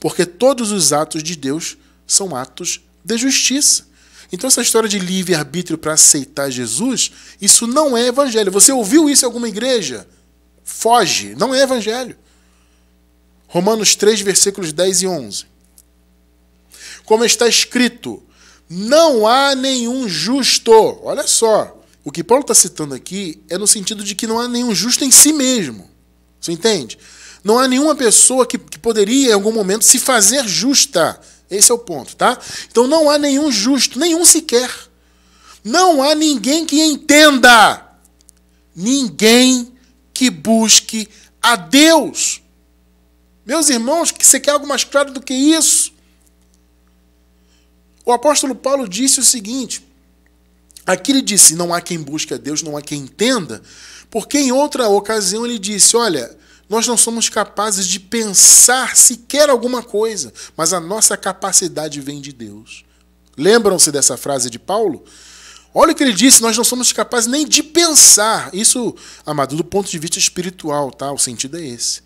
Porque todos os atos de Deus são atos de justiça. Então, essa história de livre-arbítrio para aceitar Jesus, isso não é evangelho. Você ouviu isso em alguma igreja? Foge, não é evangelho. Romanos 3, versículos 10 e 11. Como está escrito, não há nenhum justo. Olha só, o que Paulo está citando aqui é no sentido de que não há nenhum justo em si mesmo. Você entende? Não há nenhuma pessoa que, que poderia, em algum momento, se fazer justa. Esse é o ponto, tá? Então não há nenhum justo, nenhum sequer. Não há ninguém que entenda. Ninguém que busque a Deus. Meus irmãos, que você quer algo mais claro do que isso? O apóstolo Paulo disse o seguinte: aqui ele disse, não há quem busque a Deus, não há quem entenda, porque em outra ocasião ele disse: Olha, nós não somos capazes de pensar sequer alguma coisa, mas a nossa capacidade vem de Deus. Lembram-se dessa frase de Paulo? Olha o que ele disse: nós não somos capazes nem de pensar. Isso, amado, do ponto de vista espiritual, tá? O sentido é esse.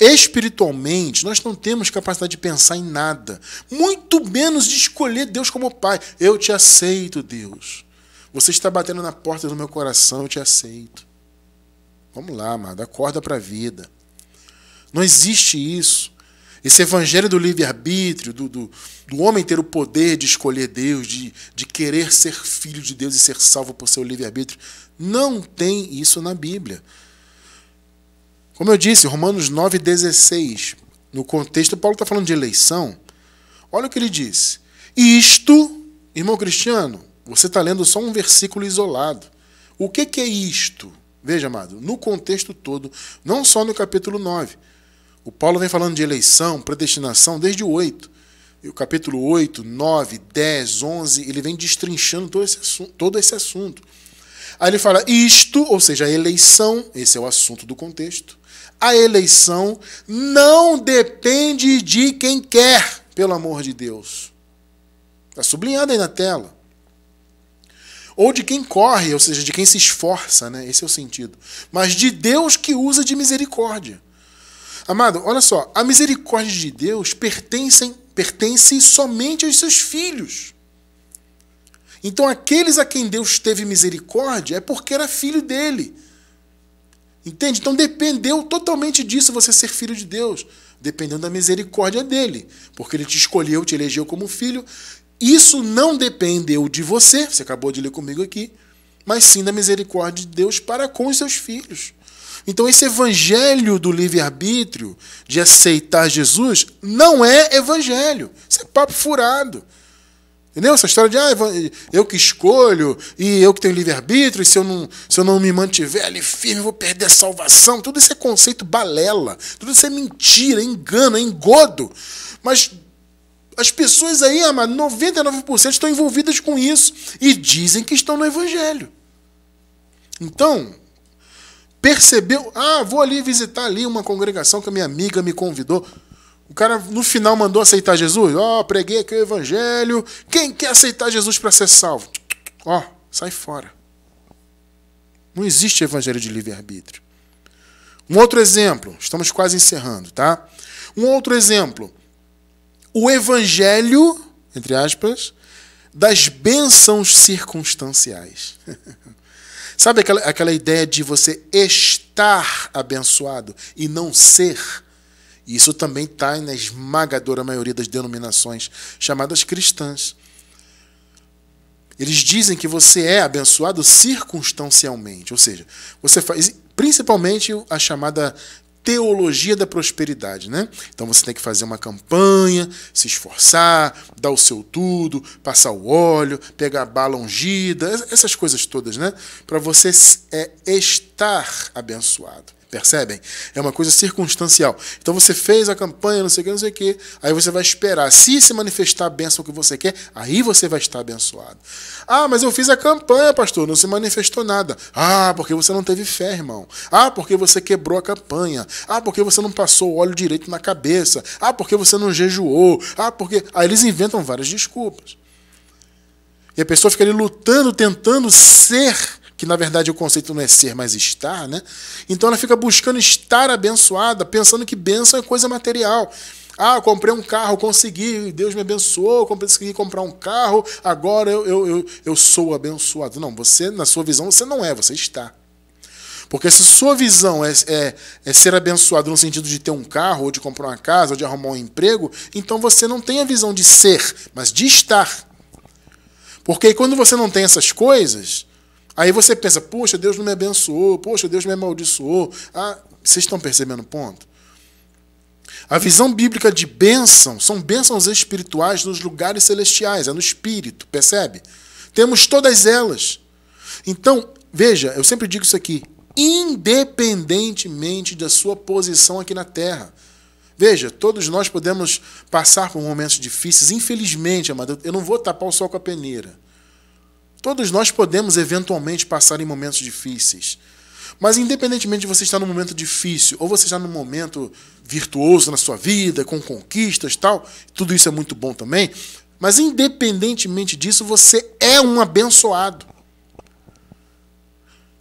Espiritualmente, nós não temos capacidade de pensar em nada, muito menos de escolher Deus como Pai. Eu te aceito, Deus. Você está batendo na porta do meu coração, eu te aceito. Vamos lá, amado, acorda para a vida. Não existe isso. Esse evangelho do livre-arbítrio, do, do, do, homem ter o poder de escolher Deus, de, de querer ser filho de Deus e ser salvo por seu livre-arbítrio, não tem isso na Bíblia. Como eu disse, Romanos 9,16, no contexto, Paulo está falando de eleição. Olha o que ele diz. Isto, irmão cristiano, você está lendo só um versículo isolado. O que, que é isto? Veja, amado, no contexto todo, não só no capítulo 9. O Paulo vem falando de eleição, predestinação, desde o 8. E o capítulo 8, 9, 10, 11, ele vem destrinchando todo esse, assunto, todo esse assunto. Aí ele fala: isto, ou seja, a eleição, esse é o assunto do contexto. A eleição não depende de quem quer, pelo amor de Deus. Está sublinhado aí na tela ou de quem corre, ou seja, de quem se esforça, né? Esse é o sentido. Mas de Deus que usa de misericórdia. Amado, olha só, a misericórdia de Deus pertence, pertence somente aos seus filhos. Então, aqueles a quem Deus teve misericórdia é porque era filho dele. Entende? Então dependeu totalmente disso você ser filho de Deus, dependendo da misericórdia dele, porque ele te escolheu, te elegeu como filho isso não dependeu de você, você acabou de ler comigo aqui, mas sim da misericórdia de Deus para com os seus filhos. Então, esse evangelho do livre-arbítrio, de aceitar Jesus, não é evangelho. Isso é papo furado. Entendeu? Essa história de ah, eu que escolho e eu que tenho livre-arbítrio, e se eu, não, se eu não me mantiver ali firme, eu vou perder a salvação. Tudo isso é conceito balela, tudo isso é mentira, engana, é engano, é engodo. Mas as pessoas aí, amado, ah, 99% estão envolvidas com isso e dizem que estão no Evangelho. Então, percebeu? Ah, vou ali visitar ali uma congregação que a minha amiga me convidou. O cara no final mandou aceitar Jesus. Ó, oh, preguei aqui o Evangelho. Quem quer aceitar Jesus para ser salvo? Ó, oh, sai fora. Não existe Evangelho de livre-arbítrio. Um outro exemplo, estamos quase encerrando, tá? Um outro exemplo o evangelho, entre aspas, das bênçãos circunstanciais. Sabe aquela, aquela ideia de você estar abençoado e não ser? Isso também está na esmagadora maioria das denominações chamadas cristãs. Eles dizem que você é abençoado circunstancialmente, ou seja, você faz principalmente a chamada teologia da prosperidade, né? Então você tem que fazer uma campanha, se esforçar, dar o seu tudo, passar o óleo, pegar a bala ungida, essas coisas todas, né? Para você é, estar abençoado. Percebem? É uma coisa circunstancial. Então você fez a campanha, não sei o que, não sei o que, aí você vai esperar. Se se manifestar a bênção que você quer, aí você vai estar abençoado. Ah, mas eu fiz a campanha, pastor, não se manifestou nada. Ah, porque você não teve fé, irmão. Ah, porque você quebrou a campanha. Ah, porque você não passou o óleo direito na cabeça. Ah, porque você não jejuou. Ah, porque. Aí eles inventam várias desculpas. E a pessoa fica ali lutando, tentando ser que na verdade o conceito não é ser, mas estar, né? Então ela fica buscando estar abençoada, pensando que bênção é coisa material. Ah, comprei um carro, consegui, Deus me abençoou, consegui comprar um carro, agora eu, eu, eu, eu sou abençoado. Não, você, na sua visão, você não é, você está. Porque se sua visão é, é, é, ser abençoado no sentido de ter um carro, ou de comprar uma casa, ou de arrumar um emprego, então você não tem a visão de ser, mas de estar. Porque quando você não tem essas coisas, Aí você pensa, poxa, Deus não me abençoou, poxa, Deus me amaldiçoou. Ah, vocês estão percebendo o ponto? A visão bíblica de bênção são bênçãos espirituais nos lugares celestiais, é no espírito, percebe? Temos todas elas. Então, veja, eu sempre digo isso aqui, independentemente da sua posição aqui na terra. Veja, todos nós podemos passar por momentos difíceis, infelizmente, amado, eu não vou tapar o sol com a peneira. Todos nós podemos eventualmente passar em momentos difíceis. Mas independentemente de você estar num momento difícil ou você estar num momento virtuoso na sua vida, com conquistas, tal, tudo isso é muito bom também, mas independentemente disso, você é um abençoado.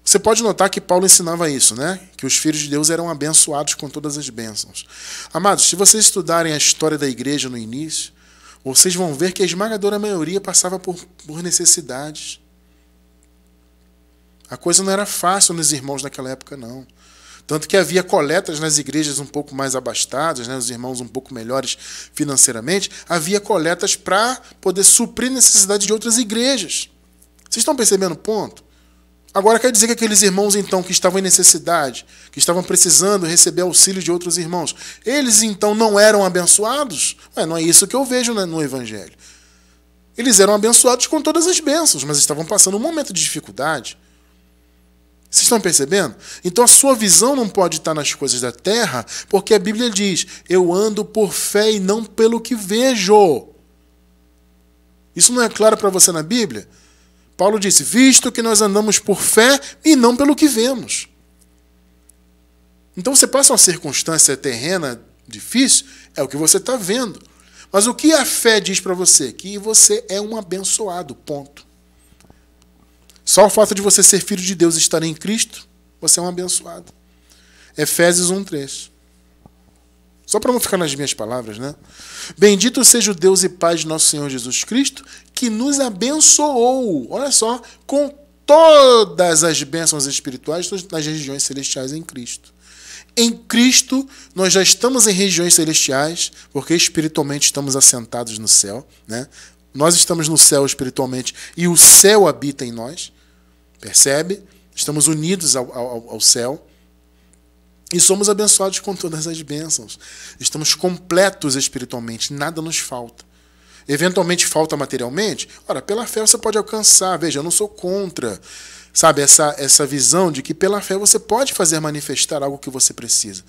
Você pode notar que Paulo ensinava isso, né? Que os filhos de Deus eram abençoados com todas as bênçãos. Amados, se vocês estudarem a história da igreja no início, vocês vão ver que a esmagadora maioria passava por, por necessidades. A coisa não era fácil nos irmãos naquela época, não. Tanto que havia coletas nas igrejas um pouco mais abastadas, né, os irmãos um pouco melhores financeiramente, havia coletas para poder suprir necessidade de outras igrejas. Vocês estão percebendo o ponto? Agora quer dizer que aqueles irmãos então que estavam em necessidade, que estavam precisando receber auxílio de outros irmãos, eles então não eram abençoados? Ué, não é isso que eu vejo né, no Evangelho. Eles eram abençoados com todas as bênçãos, mas estavam passando um momento de dificuldade. Vocês estão percebendo? Então a sua visão não pode estar nas coisas da terra, porque a Bíblia diz: eu ando por fé e não pelo que vejo. Isso não é claro para você na Bíblia? Paulo disse: visto que nós andamos por fé e não pelo que vemos. Então você passa uma circunstância terrena difícil, é o que você está vendo. Mas o que a fé diz para você? Que você é um abençoado, ponto. Só o fato de você ser filho de Deus e estar em Cristo, você é um abençoado. Efésios 1,3. Só para não ficar nas minhas palavras, né? Bendito seja o Deus e Pai de nosso Senhor Jesus Cristo, que nos abençoou, olha só, com todas as bênçãos espirituais nas regiões celestiais em Cristo. Em Cristo, nós já estamos em regiões celestiais, porque espiritualmente estamos assentados no céu, né? Nós estamos no céu espiritualmente e o céu habita em nós, percebe? Estamos unidos ao, ao, ao céu. E somos abençoados com todas as bênçãos. Estamos completos espiritualmente, nada nos falta. Eventualmente falta materialmente? Ora, pela fé você pode alcançar. Veja, eu não sou contra, sabe, essa, essa visão de que pela fé você pode fazer manifestar algo que você precisa.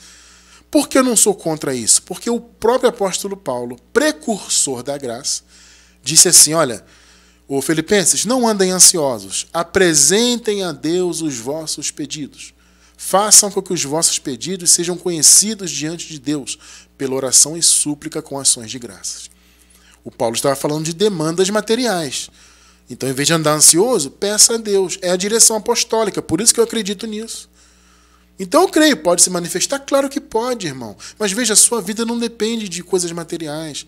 Por que eu não sou contra isso? Porque o próprio apóstolo Paulo, precursor da graça, disse assim: olha, ô Filipenses, não andem ansiosos, apresentem a Deus os vossos pedidos. Façam com que os vossos pedidos sejam conhecidos diante de Deus, pela oração e súplica com ações de graças. O Paulo estava falando de demandas materiais. Então, em vez de andar ansioso, peça a Deus. É a direção apostólica, por isso que eu acredito nisso. Então eu creio, pode se manifestar? Claro que pode, irmão. Mas veja, a sua vida não depende de coisas materiais.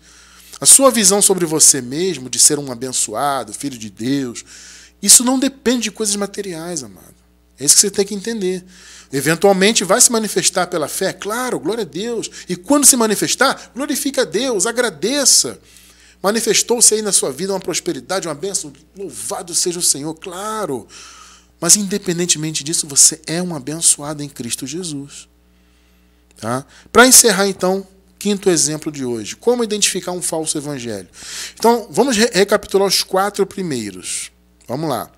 A sua visão sobre você mesmo, de ser um abençoado, filho de Deus, isso não depende de coisas materiais, amado. É isso que você tem que entender. Eventualmente vai se manifestar pela fé, claro, glória a Deus. E quando se manifestar, glorifica a Deus, agradeça. Manifestou-se aí na sua vida uma prosperidade, uma bênção. Louvado seja o Senhor, claro. Mas independentemente disso, você é um abençoado em Cristo Jesus. Tá? Para encerrar, então, quinto exemplo de hoje: como identificar um falso evangelho. Então, vamos re recapitular os quatro primeiros. Vamos lá.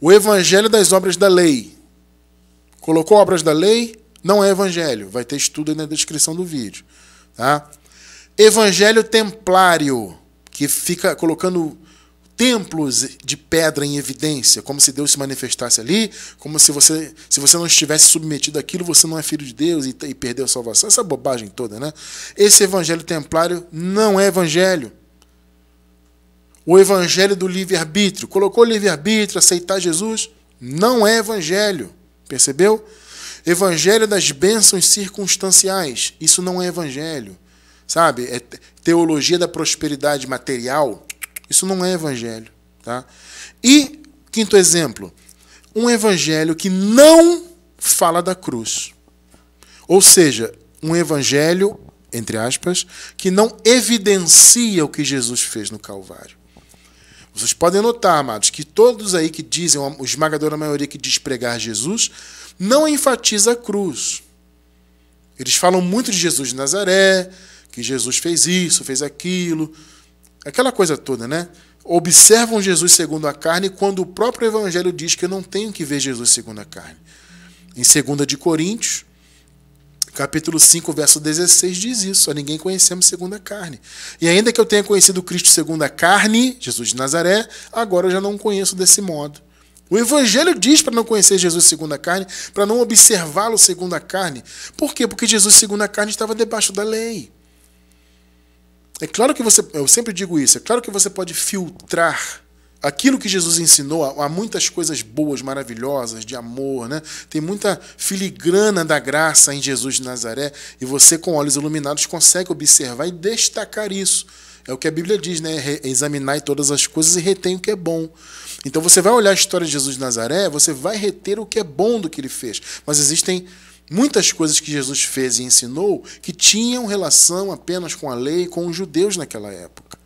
O evangelho das obras da lei. Colocou obras da lei, não é evangelho. Vai ter estudo aí na descrição do vídeo. Tá? Evangelho templário, que fica colocando templos de pedra em evidência, como se Deus se manifestasse ali, como se você, se você não estivesse submetido àquilo, você não é filho de Deus e, e perdeu a salvação. Essa bobagem toda, né? Esse evangelho templário não é evangelho. O evangelho do livre-arbítrio, colocou livre-arbítrio, aceitar Jesus, não é evangelho. Percebeu? Evangelho é das bênçãos circunstanciais. Isso não é evangelho. Sabe? É teologia da prosperidade material. Isso não é evangelho. Tá? E, quinto exemplo, um evangelho que não fala da cruz. Ou seja, um evangelho, entre aspas, que não evidencia o que Jesus fez no Calvário. Vocês podem notar, amados, que todos aí que dizem, o esmagador da maioria que diz pregar Jesus, não enfatiza a cruz. Eles falam muito de Jesus de Nazaré, que Jesus fez isso, fez aquilo, aquela coisa toda, né? Observam Jesus segundo a carne quando o próprio Evangelho diz que eu não tenho que ver Jesus segundo a carne. Em 2 de Coríntios, capítulo 5, verso 16 diz isso: a ninguém conhecemos segunda carne. E ainda que eu tenha conhecido Cristo segundo a carne, Jesus de Nazaré, agora eu já não conheço desse modo. O Evangelho diz para não conhecer Jesus segundo a carne, para não observá-lo segundo a carne. Por quê? Porque Jesus segundo a carne estava debaixo da lei. É claro que você, eu sempre digo isso, é claro que você pode filtrar aquilo que Jesus ensinou, há muitas coisas boas, maravilhosas, de amor, né? tem muita filigrana da graça em Jesus de Nazaré, e você, com olhos iluminados, consegue observar e destacar isso. É o que a Bíblia diz, né? Examinai todas as coisas e retém o que é bom. Então você vai olhar a história de Jesus de Nazaré, você vai reter o que é bom do que ele fez. Mas existem muitas coisas que Jesus fez e ensinou que tinham relação apenas com a lei, com os judeus naquela época.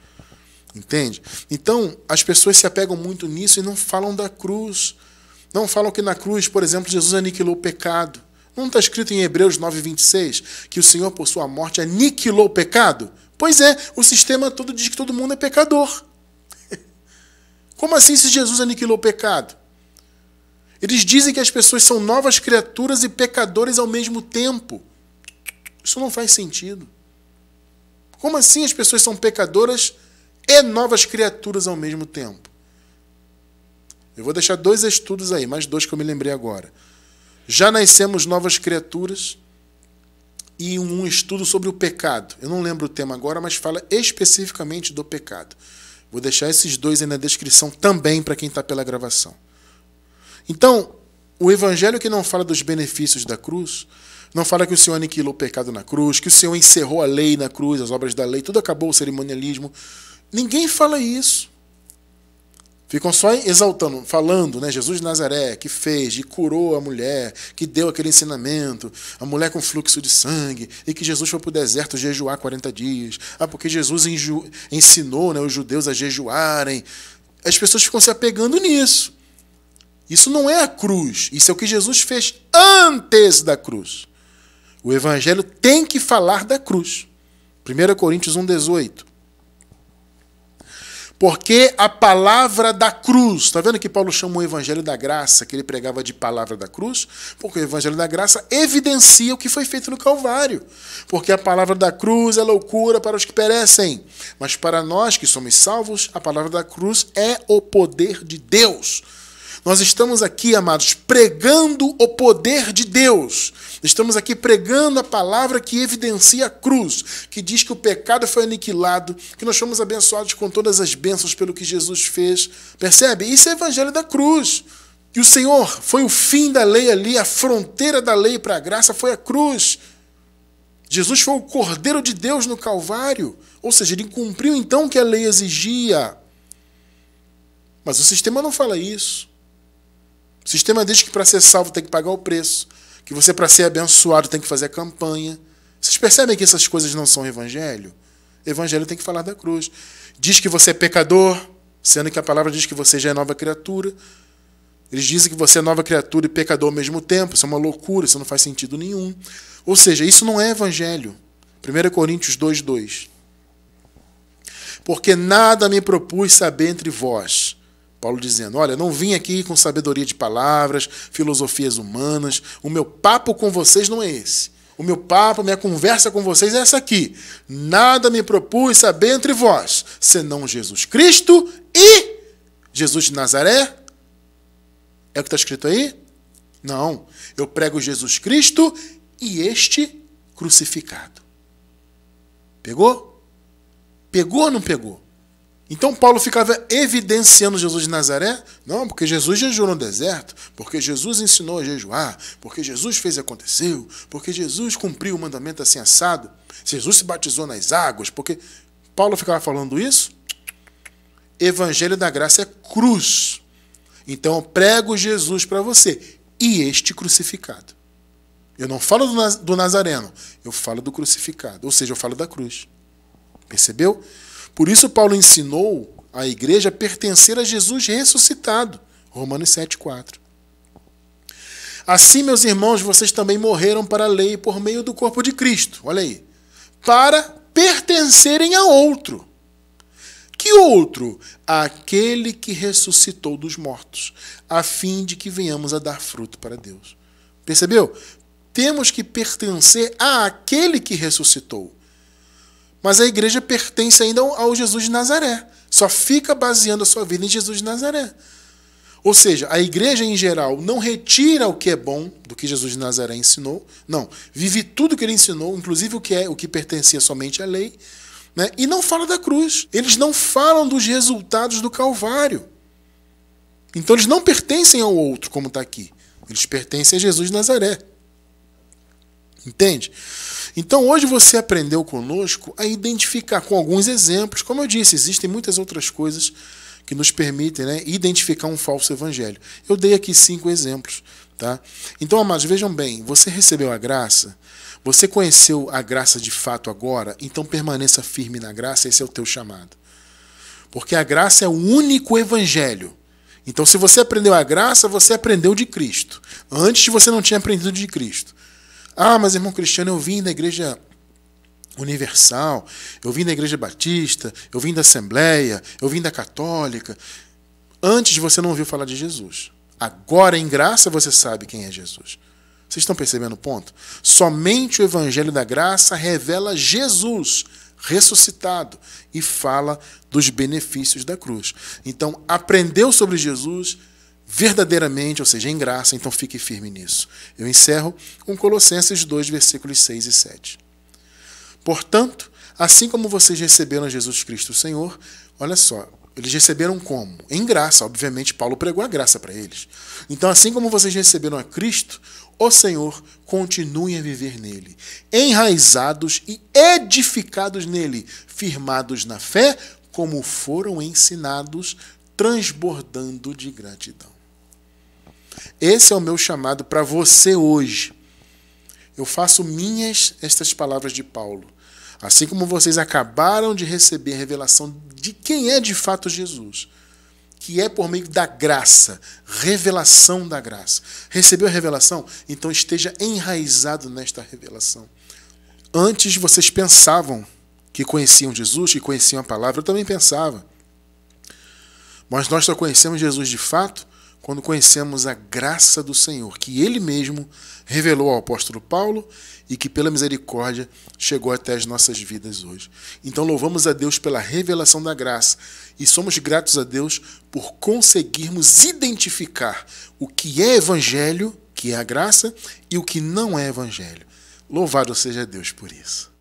Entende? Então, as pessoas se apegam muito nisso e não falam da cruz. Não falam que na cruz, por exemplo, Jesus aniquilou o pecado. Não está escrito em Hebreus 9, 26 que o Senhor, por sua morte, aniquilou o pecado? Pois é, o sistema todo diz que todo mundo é pecador. Como assim se Jesus aniquilou o pecado? Eles dizem que as pessoas são novas criaturas e pecadores ao mesmo tempo. Isso não faz sentido. Como assim as pessoas são pecadoras e novas criaturas ao mesmo tempo. Eu vou deixar dois estudos aí, mais dois que eu me lembrei agora. Já nascemos novas criaturas e um estudo sobre o pecado. Eu não lembro o tema agora, mas fala especificamente do pecado. Vou deixar esses dois aí na descrição também para quem está pela gravação. Então, o evangelho que não fala dos benefícios da cruz, não fala que o Senhor aniquilou o pecado na cruz, que o Senhor encerrou a lei na cruz, as obras da lei, tudo acabou o cerimonialismo. Ninguém fala isso. Ficam só exaltando, falando, né? Jesus de Nazaré, que fez e curou a mulher, que deu aquele ensinamento, a mulher com fluxo de sangue, e que Jesus foi para o deserto jejuar 40 dias. Ah, porque Jesus ensinou né, os judeus a jejuarem. As pessoas ficam se apegando nisso. Isso não é a cruz, isso é o que Jesus fez antes da cruz. O evangelho tem que falar da cruz. 1 Coríntios 1,18. Porque a palavra da cruz, está vendo que Paulo chamou o evangelho da graça, que ele pregava de palavra da cruz? Porque o evangelho da graça evidencia o que foi feito no Calvário. Porque a palavra da cruz é loucura para os que perecem, mas para nós que somos salvos, a palavra da cruz é o poder de Deus nós estamos aqui, amados, pregando o poder de Deus. Estamos aqui pregando a palavra que evidencia a cruz, que diz que o pecado foi aniquilado, que nós fomos abençoados com todas as bênçãos pelo que Jesus fez. Percebe? Isso é o evangelho da cruz. E o Senhor foi o fim da lei ali, a fronteira da lei para a graça foi a cruz. Jesus foi o Cordeiro de Deus no Calvário, ou seja, ele cumpriu então o que a lei exigia. Mas o sistema não fala isso. O sistema diz que para ser salvo tem que pagar o preço, que você para ser abençoado tem que fazer a campanha. Vocês percebem que essas coisas não são evangelho? Evangelho tem que falar da cruz. Diz que você é pecador, sendo que a palavra diz que você já é nova criatura. Eles dizem que você é nova criatura e pecador ao mesmo tempo. Isso é uma loucura, isso não faz sentido nenhum. Ou seja, isso não é evangelho. 1 Coríntios 2, 2. Porque nada me propus saber entre vós, Paulo dizendo: Olha, não vim aqui com sabedoria de palavras, filosofias humanas, o meu papo com vocês não é esse. O meu papo, minha conversa com vocês é essa aqui. Nada me propus saber entre vós, senão Jesus Cristo e Jesus de Nazaré. É o que está escrito aí? Não. Eu prego Jesus Cristo e este crucificado. Pegou? Pegou ou não pegou? Então Paulo ficava evidenciando Jesus de Nazaré? Não, porque Jesus jejuou no deserto, porque Jesus ensinou a jejuar, porque Jesus fez e aconteceu, porque Jesus cumpriu o mandamento assim assado, Jesus se batizou nas águas, porque Paulo ficava falando isso? Evangelho da graça é cruz. Então eu prego Jesus para você e este crucificado. Eu não falo do nazareno, eu falo do crucificado, ou seja, eu falo da cruz. Percebeu? Por isso, Paulo ensinou a igreja a pertencer a Jesus ressuscitado. Romanos 7,4. Assim, meus irmãos, vocês também morreram para a lei por meio do corpo de Cristo. Olha aí. Para pertencerem a outro. Que outro? Aquele que ressuscitou dos mortos, a fim de que venhamos a dar fruto para Deus. Percebeu? Temos que pertencer a aquele que ressuscitou. Mas a igreja pertence ainda ao Jesus de Nazaré. Só fica baseando a sua vida em Jesus de Nazaré. Ou seja, a igreja em geral não retira o que é bom do que Jesus de Nazaré ensinou, não, vive tudo o que ele ensinou, inclusive o que é o que pertencia somente à lei, né? E não fala da cruz. Eles não falam dos resultados do Calvário. Então eles não pertencem ao outro como está aqui. Eles pertencem a Jesus de Nazaré. Entende? Então hoje você aprendeu conosco a identificar com alguns exemplos. Como eu disse, existem muitas outras coisas que nos permitem né, identificar um falso evangelho. Eu dei aqui cinco exemplos. Tá? Então, amados, vejam bem: você recebeu a graça, você conheceu a graça de fato agora, então permaneça firme na graça, esse é o teu chamado. Porque a graça é o único evangelho. Então, se você aprendeu a graça, você aprendeu de Cristo. Antes você não tinha aprendido de Cristo. Ah, mas irmão Cristiano, eu vim da igreja universal, eu vim da igreja batista, eu vim da assembleia, eu vim da católica. Antes você não ouviu falar de Jesus. Agora, em graça, você sabe quem é Jesus. Vocês estão percebendo o ponto? Somente o Evangelho da Graça revela Jesus ressuscitado e fala dos benefícios da cruz. Então, aprendeu sobre Jesus, verdadeiramente, ou seja, em graça, então fique firme nisso. Eu encerro com Colossenses 2, versículos 6 e 7. Portanto, assim como vocês receberam Jesus Cristo o Senhor, olha só, eles receberam como? Em graça, obviamente, Paulo pregou a graça para eles. Então, assim como vocês receberam a Cristo, o Senhor continue a viver nele, enraizados e edificados nele, firmados na fé, como foram ensinados, transbordando de gratidão. Esse é o meu chamado para você hoje. Eu faço minhas estas palavras de Paulo. Assim como vocês acabaram de receber a revelação de quem é de fato Jesus, que é por meio da graça, revelação da graça. Recebeu a revelação? Então esteja enraizado nesta revelação. Antes vocês pensavam que conheciam Jesus, que conheciam a palavra, eu também pensava. Mas nós só conhecemos Jesus de fato quando conhecemos a graça do Senhor, que ele mesmo revelou ao apóstolo Paulo e que, pela misericórdia, chegou até as nossas vidas hoje. Então, louvamos a Deus pela revelação da graça e somos gratos a Deus por conseguirmos identificar o que é evangelho, que é a graça, e o que não é evangelho. Louvado seja Deus por isso.